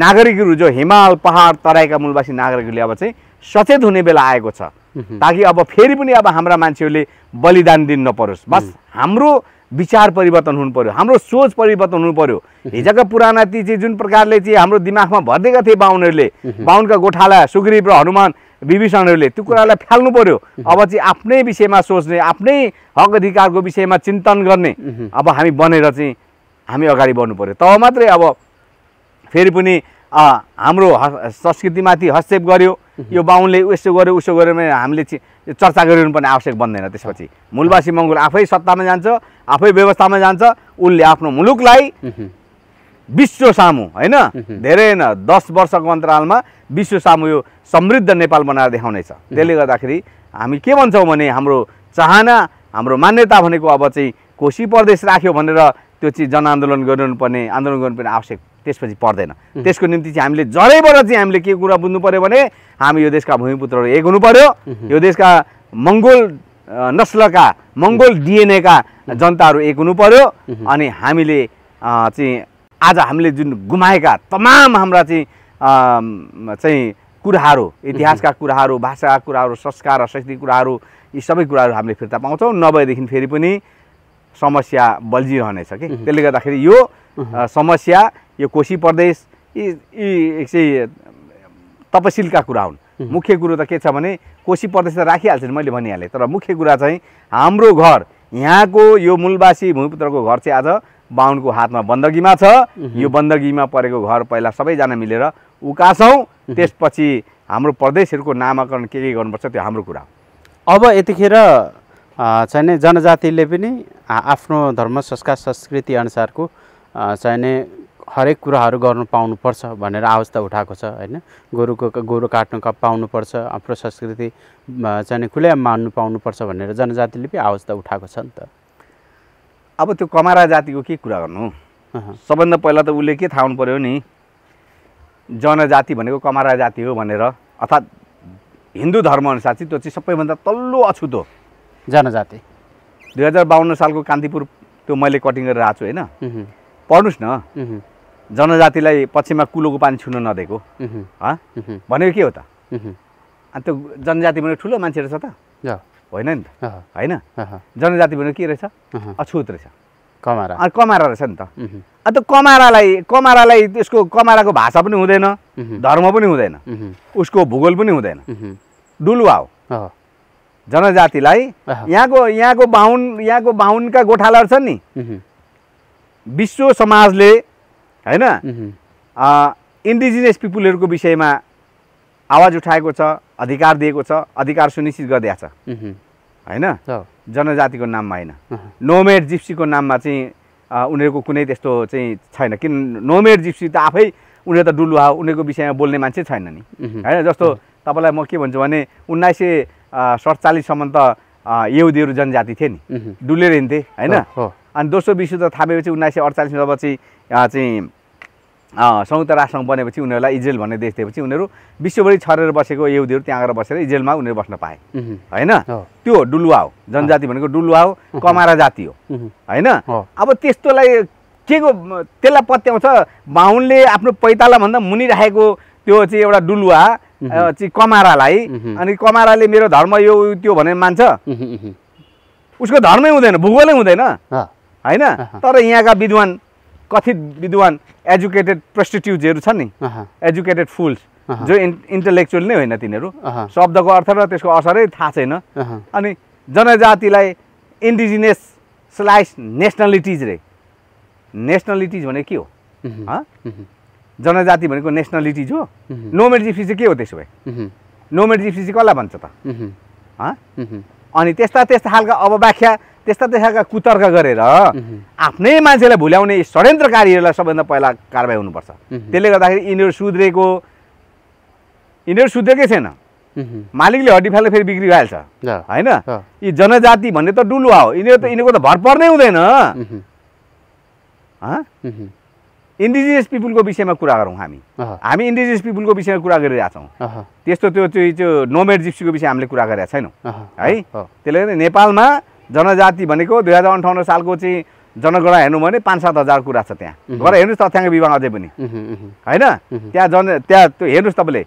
नागरिकहरू जो हिमाल पहाड तराईका मूलवासी नागरिकहरूले अब चाहिँ सचेत हुने बेला आएको छ ताकि अब फेरि पनि अब हाम्रा मान्छेहरूले बलिदान दिन नपरोस् बस हाम्रो विचार परिवर्तन हुनु पर्यो हाम्रो सोच परिवर्तन हुनु पऱ्यो हिजोका पुराना ती चाहिँ जुन प्रकारले चाहिँ हाम्रो दिमागमा भरिदिएका थिए बाहुनहरूले बाहुनका गोठाला सुग्रीव र हनुमान विभीषणहरूले त्यो कुरालाई फाल्नु पऱ्यो अब चाहिँ आफ्नै विषयमा सोच्ने आफ्नै हक अधिकारको विषयमा चिन्तन गर्ने अब हामी बनेर चाहिँ हामी अगाडि बढ्नु पऱ्यो तब मात्रै अब फेरि पनि हाम्रो संस्कृतिमाथि हस्तक्षेप गर्यो यो बाहुनले उसो गर्यो उसो गर्यो भने हामीले चर्चा गरिरहनु पर्ने आवश्यक बन्दैन त्यसपछि मूलवासी मङ्गोल आफै सत्तामा जान्छ आफै व्यवस्थामा जान्छ उसले आफ्नो मुलुकलाई विश्व सामु होइन धेरै होइन दस वर्षको अन्तरालमा विश्व सामु यो समृद्ध नेपाल बनाएर देखाउनेछ त्यसले गर्दाखेरि हामी के भन्छौँ भने हाम्रो चाहना हाम्रो मान्यता भनेको अब चाहिँ कोशी प्रदेश राख्यो भनेर त्यो चाहिँ जनआन्दोलन गर्नुपर्ने आन्दोलन गर्नुपर्ने आवश्यक त्यसपछि पर्दैन त्यसको निम्ति चाहिँ हामीले जडैबाट चाहिँ हामीले के कुरा बुझ्नु पऱ्यो भने हामी यो देशका भूमिपुत्रहरू एक हुनु पऱ्यो यो देशका मङ्गोल नस्लका मङ्गोल डिएनएका जनताहरू एक हुनु पर्यो अनि हामीले चाहिँ आज हामीले जुन गुमाएका तमाम हाम्रा चाहिँ चाहिँ कुराहरू इतिहासका कुराहरू भाषाका कुराहरू संस्कार र शैक्षिक कुराहरू यी सबै कुराहरू हामीले फिर्ता पाउँछौँ नभएदेखि फेरि पनि समस्या बल्झिरहनेछ कि त्यसले गर्दाखेरि यो समस्या यो कोशी प्रदेश यी यी चाहिँ तपसिलका कुरा हुन् मुख्य कुरो त के छ भने कोशी प्रदेश त राखिहाल्छु नि मैले भनिहालेँ तर मुख्य कुरा चाहिँ हाम्रो घर यहाँको यो मूलवासी भूमिपुत्रको घर चाहिँ आज बाहुनको हातमा बन्दगीमा छ यो बन्दगीमा परेको घर पहिला सबैजना मिलेर उकासौँ त्यसपछि हाम्रो प्रदेशहरूको नामाकरण के के गर्नुपर्छ त्यो हाम्रो कुरा हो अब यतिखेर चाहिने जनजातिले पनि आफ्नो धर्म संस्कार संस्कृति अनुसारको चाहिने हरेक कुराहरू गर्नु पाउनुपर्छ भनेर आवस्था उठाएको छ होइन गोरुको गोरु काट्नु का पाउनुपर्छ आफ्नो संस्कृति चाहिँ खुलै मान्नु पाउनुपर्छ भनेर जनजातिले पनि आवस्था उठाएको छ नि त अब त्यो कमारा जातिको के कुरा गर्नु सबभन्दा पहिला त उसले के थाहा हुनु पऱ्यो नि जनजाति भनेको कमारा जाति हो भनेर अर्थात् हिन्दू धर्मअनुसार चाहिँ त्यो चाहिँ सबैभन्दा तल्लो अछुतो जनजाति दुई हजार बाहन्न सालको कान्तिपुर त्यो मैले कटिङ गरेर आएको छु होइन पढ्नुहोस् न जनजातिलाई पश्चिममा कुलोको पानी छुन नदिएको भनेको के हो त अनि त्यो जनजाति भनेको ठुलो मान्छे रहेछ त होइन नि त होइन जनजाति भनेको के रहेछ अछुत रहेछ कमारा अनि कमारा रहेछ नि त अनि त्यो कमारालाई कमारालाई त्यसको कमाराको भाषा पनि हुँदैन धर्म पनि हुँदैन उसको भूगोल पनि हुँदैन डुलुवा हो जनजातिलाई यहाँको यहाँको बाहुन यहाँको बाहुनका गोठालाहरू छन् नि विश्व समाजले होइन इन्डिजिनियस पिपुलहरूको विषयमा आवाज उठाएको छ अधिकार दिएको छ अधिकार सुनिश्चित गरिदिएको छ होइन जनजातिको नाममा होइन नोमेड जिप्सीको नाममा चाहिँ उनीहरूको कुनै त्यस्तो चाहिँ छैन किन नोमेड जिप्सी त आफै उनीहरू त डुलुहा उनीहरूको विषयमा बोल्ने मान्छे छैन नि होइन जस्तो तपाईँलाई म के भन्छु भने उन्नाइस सय सडचालिससम्म त यहुदीहरू जनजाति थिए नि डुलेर हिँड्थे होइन अनि दोस्रो विश्वयुद्ध थापेपछि उन्नाइस सय अडचालिसमा जब चाहिँ चाहिँ संयुक्त राष्ट्रसँग बनेपछि उनीहरूलाई इजरायल भन्ने देश दिएपछि उनीहरू विश्वभरि छरेर बसेको यहुदीहरू त्यहाँ गएर बसेर इजरायलमा उनीहरू बस्न पाए होइन त्यो डुलुवा हो जनजाति भनेको डुलुवा हो कमारा जाति हो होइन अब त्यस्तोलाई के को त्यसलाई पत्याउँछ बाहुनले आफ्नो पैतालाभन्दा मुनि राखेको त्यो चाहिँ एउटा डुलुवा चाहिँ कमारालाई अनि कमाराले मेरो धर्म यो त्यो भनेर मान्छ उसको धर्मै हुँदैन भूगोलै हुँदैन होइन तर यहाँका विद्वान कथित विद्वान एजुकेटेड प्रस्टिट्युट्सहरू छन् नि एजुकेटेड फुल्स जो इन् इन्टेलेक्चुअल नै होइन तिनीहरू शब्दको अर्थ र त्यसको असरै थाहा छैन अनि जनजातिलाई इन्डिजिनियस स्लाइस नेसनलिटिज रे नेसनलिटिज भनेको के हो जनजाति भनेको नेसनलिटिज हो नोमेड चाहिँ के हो त्यसो भए नोमेड चाहिँ कसलाई भन्छ त अनि त्यस्ता त्यस्ता खालका अब व्याख्या त्यस्ता त्यस्ताका कुतर्क गरेर आफ्नै मान्छेलाई भुल्याउने षड्यन्त्रकारीहरूलाई सबभन्दा पहिला कारवाही हुनुपर्छ त्यसले गर्दाखेरि यिनीहरू सुध्रेको यिनीहरू सुध्रेकै छैन मालिकले हड्डी फाल्दा फेरि बिक्री भइहाल्छ होइन यी जनजाति भन्ने त डुलुवा हो यिनीहरू त यिनीहरूको त भर पर्नै हुँदैन इन्डिजिनियस पिपुलको विषयमा कुरा गरौँ हामी हामी इन्डिजिनियस पिपुलको विषयमा कुरा छौँ त्यस्तो त्यो त्यो नोमेड जिप्सीको विषय हामीले कुरा गरेका छैनौँ है त्यसले गर्दा नेपालमा जनजाति भनेको दुई हजार अन्ठाउन्न सालको चाहिँ जनगणना हेर्नु भने पाँच सात हजार कुरा छ त्यहाँ गएर हेर्नुहोस् तथ्याङ्क विभाग अझै पनि होइन त्यहाँ जन त्यहाँ त्यो हेर्नुहोस् तपाईँले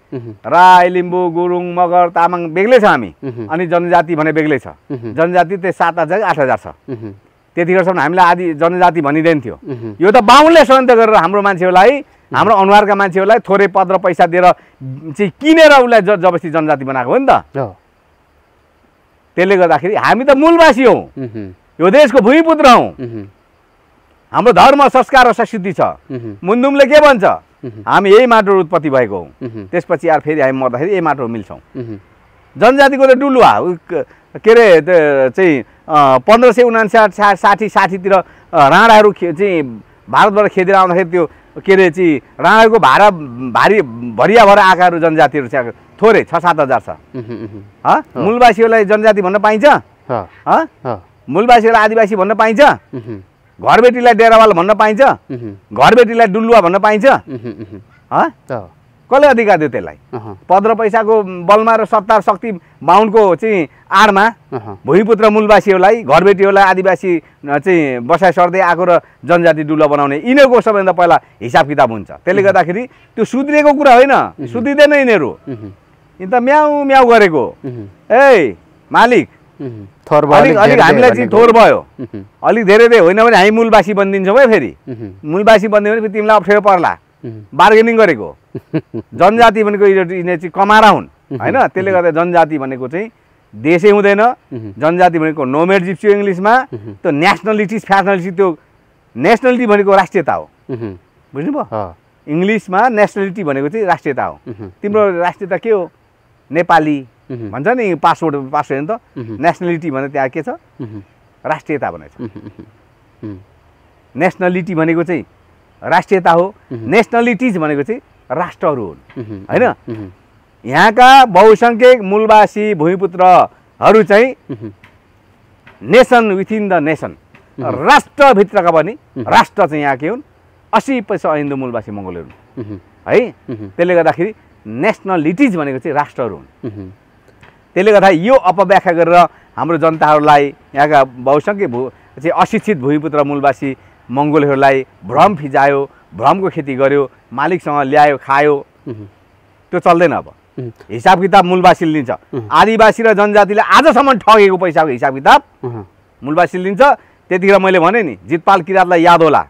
राई लिम्बू गुरुङ मगर तामाङ बेग्लै छ हामी अनि जनजाति भने बेग्लै छ जनजाति त्यही सात हजार आठ हजार छ त्यतिखेरसम्म हामीलाई आदि जनजाति भनिँदैन थियो यो त बाहुनले सन्त गरेर हाम्रो मान्छेहरूलाई हाम्रो अनुहारका मान्छेहरूलाई थोरै पद र पैसा दिएर चाहिँ किनेर उसलाई जबस्ती जनजाति बनाएको हो नि त त्यसले गर्दाखेरि हामी त मूलवासी हौ यो देशको भूमिपुत्र हौ हाम्रो धर्म संस्कार र संस्कृति छ मुन्दुमले के भन्छ हामी यही माटो उत्पत्ति भएको हौँ त्यसपछि आएर फेरि हामी मर्दाखेरि यही माटो मिल्छौँ जनजातिको त डुलुवा के अरे चाहिँ पन्ध्र सय उनासाठी सा साठी साठीतिर राणाहरू चाहिँ भारतबाट खेदेर आउँदाखेरि त्यो के अरे चाहिँ राणाहरूको भाडा भारी भरिया भएर आएकाहरू जनजातिहरू चाहिँ थोरै छ सात हजार छ मूलवासीहरूलाई जनजाति भन्न पाइन्छ मूलवासीहरूलाई आदिवासी भन्न पाइन्छ घरबेटीलाई डेरावाल भन्न पाइन्छ घरबेटीलाई डुलुवा भन्न पाइन्छ कसले अधिकार दियो त्यसलाई पद र पैसाको बलमा र सत्ता शक्ति बाहुनको चाहिँ आडमा भुइँपुत्र मूलवासीहरूलाई घरबेटीहरूलाई आदिवासी चाहिँ बसाइ सर्दै आएको र जनजाति डुलो बनाउने यिनीहरूको सबैभन्दा पहिला हिसाब किताब हुन्छ त्यसले गर्दाखेरि त्यो सुध्रिएको कुरा होइन सुध्रिँदैन यिनीहरू यिनी त म्याउ म्याउ गरेको ए मालिक थोर अलिक अलिक हामीलाई चाहिँ थोर भयो अलिक धेरै धेरै होइन भने हामी मूलवासी बनिदिन्छौँ है फेरि मूलवासी बनिदियो भने तिमीलाई अप्ठ्यारो पर्ला बार्गेनिङ गरेको [LAUGHS] जनजाति भनेको यिनीहरू चाहिँ कमारा हुन् होइन त्यसले गर्दा जनजाति भनेको चाहिँ देशै हुँदैन जनजाति भनेको नोमेड जिप्सियो इङ्ग्लिसमा त्यो नेसनलिटी फ्यासनलिटी त्यो नेसनलिटी भनेको राष्ट्रियता हो बुझ्नुभयो इङ्ग्लिसमा नेसनलिटी भनेको चाहिँ राष्ट्रियता हो तिम्रो राष्ट्रियता के हो नेपाली भन्छ नि पासवर्ड पासवर्ड त नेसनलिटी भने त्यहाँ के छ राष्ट्रियता भनेको छ नेसनालिटी भनेको चाहिँ राष्ट्रियता हो नेसनालिटिज भनेको चाहिँ राष्ट्रहरू हुन् होइन यहाँका बहुसङ्ख्यक मूलवासी भूमिपुत्रहरू चाहिँ नेसन विथिन द नेसन राष्ट्रभित्रका पनि राष्ट्र चाहिँ यहाँ के हुन् असी पैसा हिन्दू मूलवासी मङ्गोलहरू है त्यसले गर्दाखेरि नेसनलिटिज भनेको चाहिँ राष्ट्रहरू हुन् त्यसले गर्दा यो अपव्याख्या गरेर हाम्रो जनताहरूलाई यहाँका बहुसङ्ख्य भू चाहिँ अशिक्षित भूमिपुत्र मूलवासी मङ्गोलहरूलाई भ्रम फिजायो भ्रमको खेती गर्यो मालिकसँग ल्यायो खायो त्यो चल्दैन अब हिसाब किताब मूलवासीले लिन्छ आदिवासी र जनजातिले आजसम्म ठगेको पैसाको हिसाब किताब मूलवासीले लिन्छ त्यतिखेर मैले भने नि जितपाल किरातलाई याद होला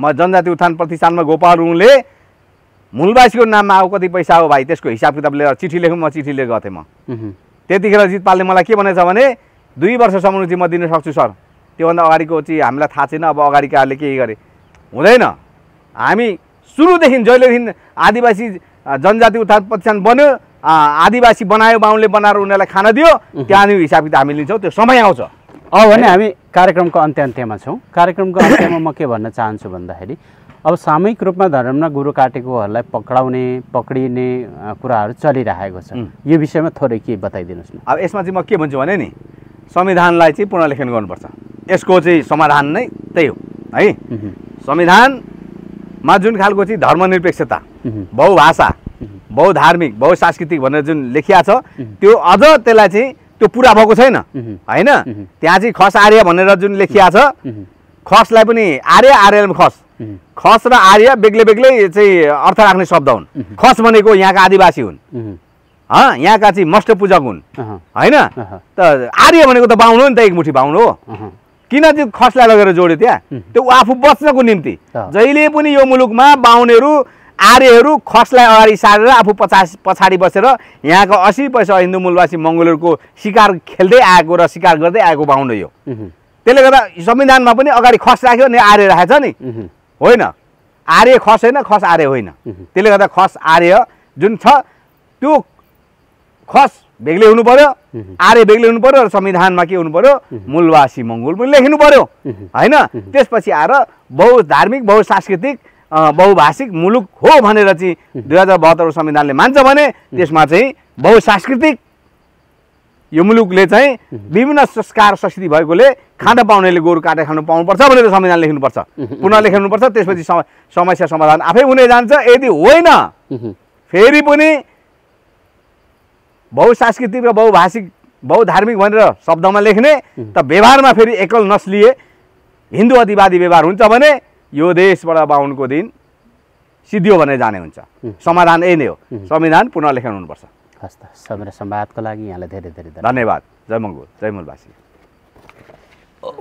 म जनजाति उत्थान प्रतिष्ठानमा गोपाल रुङले मूलवासीको नाममा अब कति पैसा हो भाइ त्यसको हिसाब किताब लिएर चिठी लेखौँ म चिठी लिएर थिएँ म त्यतिखेर जितपालले मलाई के भनेछ भने दुई वर्षसम्म चाहिँ म दिन सक्छु सर त्योभन्दा अगाडिको चाहिँ हामीलाई थाहा छैन अब अगाडिकाहरूले के गरे हुँदैन हामी सुरुदेखि जहिलेदेखि आदिवासी जनजाति उत्थान प्रतिष्ठान बन्यो आदिवासी बनायो बाहुनले बनाएर उनीहरूलाई खाना दियो त्यहाँदेखि हिसाब किताब हामी लिन्छौँ त्यो समय आउँछ अब भने हामी कार्यक्रमको अन्त्य अन्त्यमा छौँ कार्यक्रमको अन्त्यमा म के भन्न चाहन्छु भन्दाखेरि अब सामूहिक रूपमा धर्ममा गुरु काटेकोहरूलाई पक्राउने पक्रिने कुराहरू चलिरहेको छ यो विषयमा थोरै के बताइदिनुहोस् न अब यसमा चाहिँ म के भन्छु भने नि संविधानलाई चाहिँ पुनर्लेखन गर्नुपर्छ यसको चाहिँ समाधान नै त्यही हो है संविधानमा जुन खालको चाहिँ धर्मनिरपेक्षता बहुभाषा बहुधार्मिक बहुसांस्कृतिक भनेर जुन लेखिया छ त्यो अझ त्यसलाई चाहिँ त्यो पुरा भएको छैन होइन त्यहाँ चाहिँ खस आर्य भनेर जुन लेखिया छ खसलाई पनि आर्य पनि खस खस र आर्य बेग्लै बेग्लै चाहिँ अर्थ राख्ने शब्द हुन् खस भनेको यहाँका आदिवासी हुन् यहाँका चाहिँ मष्ट पूजक हुन् होइन त आर्य भनेको त बाहुन हो नि त एकमुठी बाहुन हो किन त्यो खसलाई लगेर जोड्यो त्यहाँ त्यो आफू बच्नको निम्ति जहिले पनि यो मुलुकमा बाहुनहरू आर्यहरू खसलाई अगाडि सारेर आफू पचास पछाडि बसेर यहाँको असी पैसा हिन्दू मूलवासी मङ्गोलहरूको शिकार खेल्दै आएको र शिकार गर्दै आएको बाहुन यो त्यसले गर्दा संविधानमा पनि अगाडि खस राख्यो नि आर्य राखेको छ नि होइन आर्य खस होइन खस आर्य होइन त्यसले गर्दा खस आर्य जुन छ त्यो खस बेग्लै हुनु पर्यो आर्य बेग्लै हुनु पर्यो र संविधानमा के हुनु पर्यो मूलवासी मङ्गोल पनि लेखिनु पर्यो होइन त्यसपछि आएर बहुधार्मिक बहुसांस्कृतिक बहुभाषिक मुलुक हो भनेर चाहिँ दुई हजार बहत्तरको संविधानले मान्छ भने त्यसमा चाहिँ बहुसांस्कृतिक यो मुलुकले चाहिँ विभिन्न संस्कार संस्कृति भएकोले खाँदा पाउनेले गोरु काटेर खानु पाउनुपर्छ भनेर संविधान लेख्नुपर्छ पुनः लेख्नुपर्छ त्यसपछि समस्या समाधान आफै हुने जान्छ यदि होइन फेरि पनि बहुसांस्कृतिक र बहुभाषिक बहुधार्मिक भनेर शब्दमा लेख्ने त व्यवहारमा फेरि एकल नस्लिए हिन्दू अतिवादी व्यवहार हुन्छ भने यो देशबाट बाहुनको दिन सिद्धियो भनेर जाने हुन्छ समाधान यही नै हो संविधान पुनः लेखन हुनुपर्छ हस् त समय सम्वादको लागि यहाँलाई धेरै धेरै धन्यवाद जय मङ्गोल जय मूलवासी of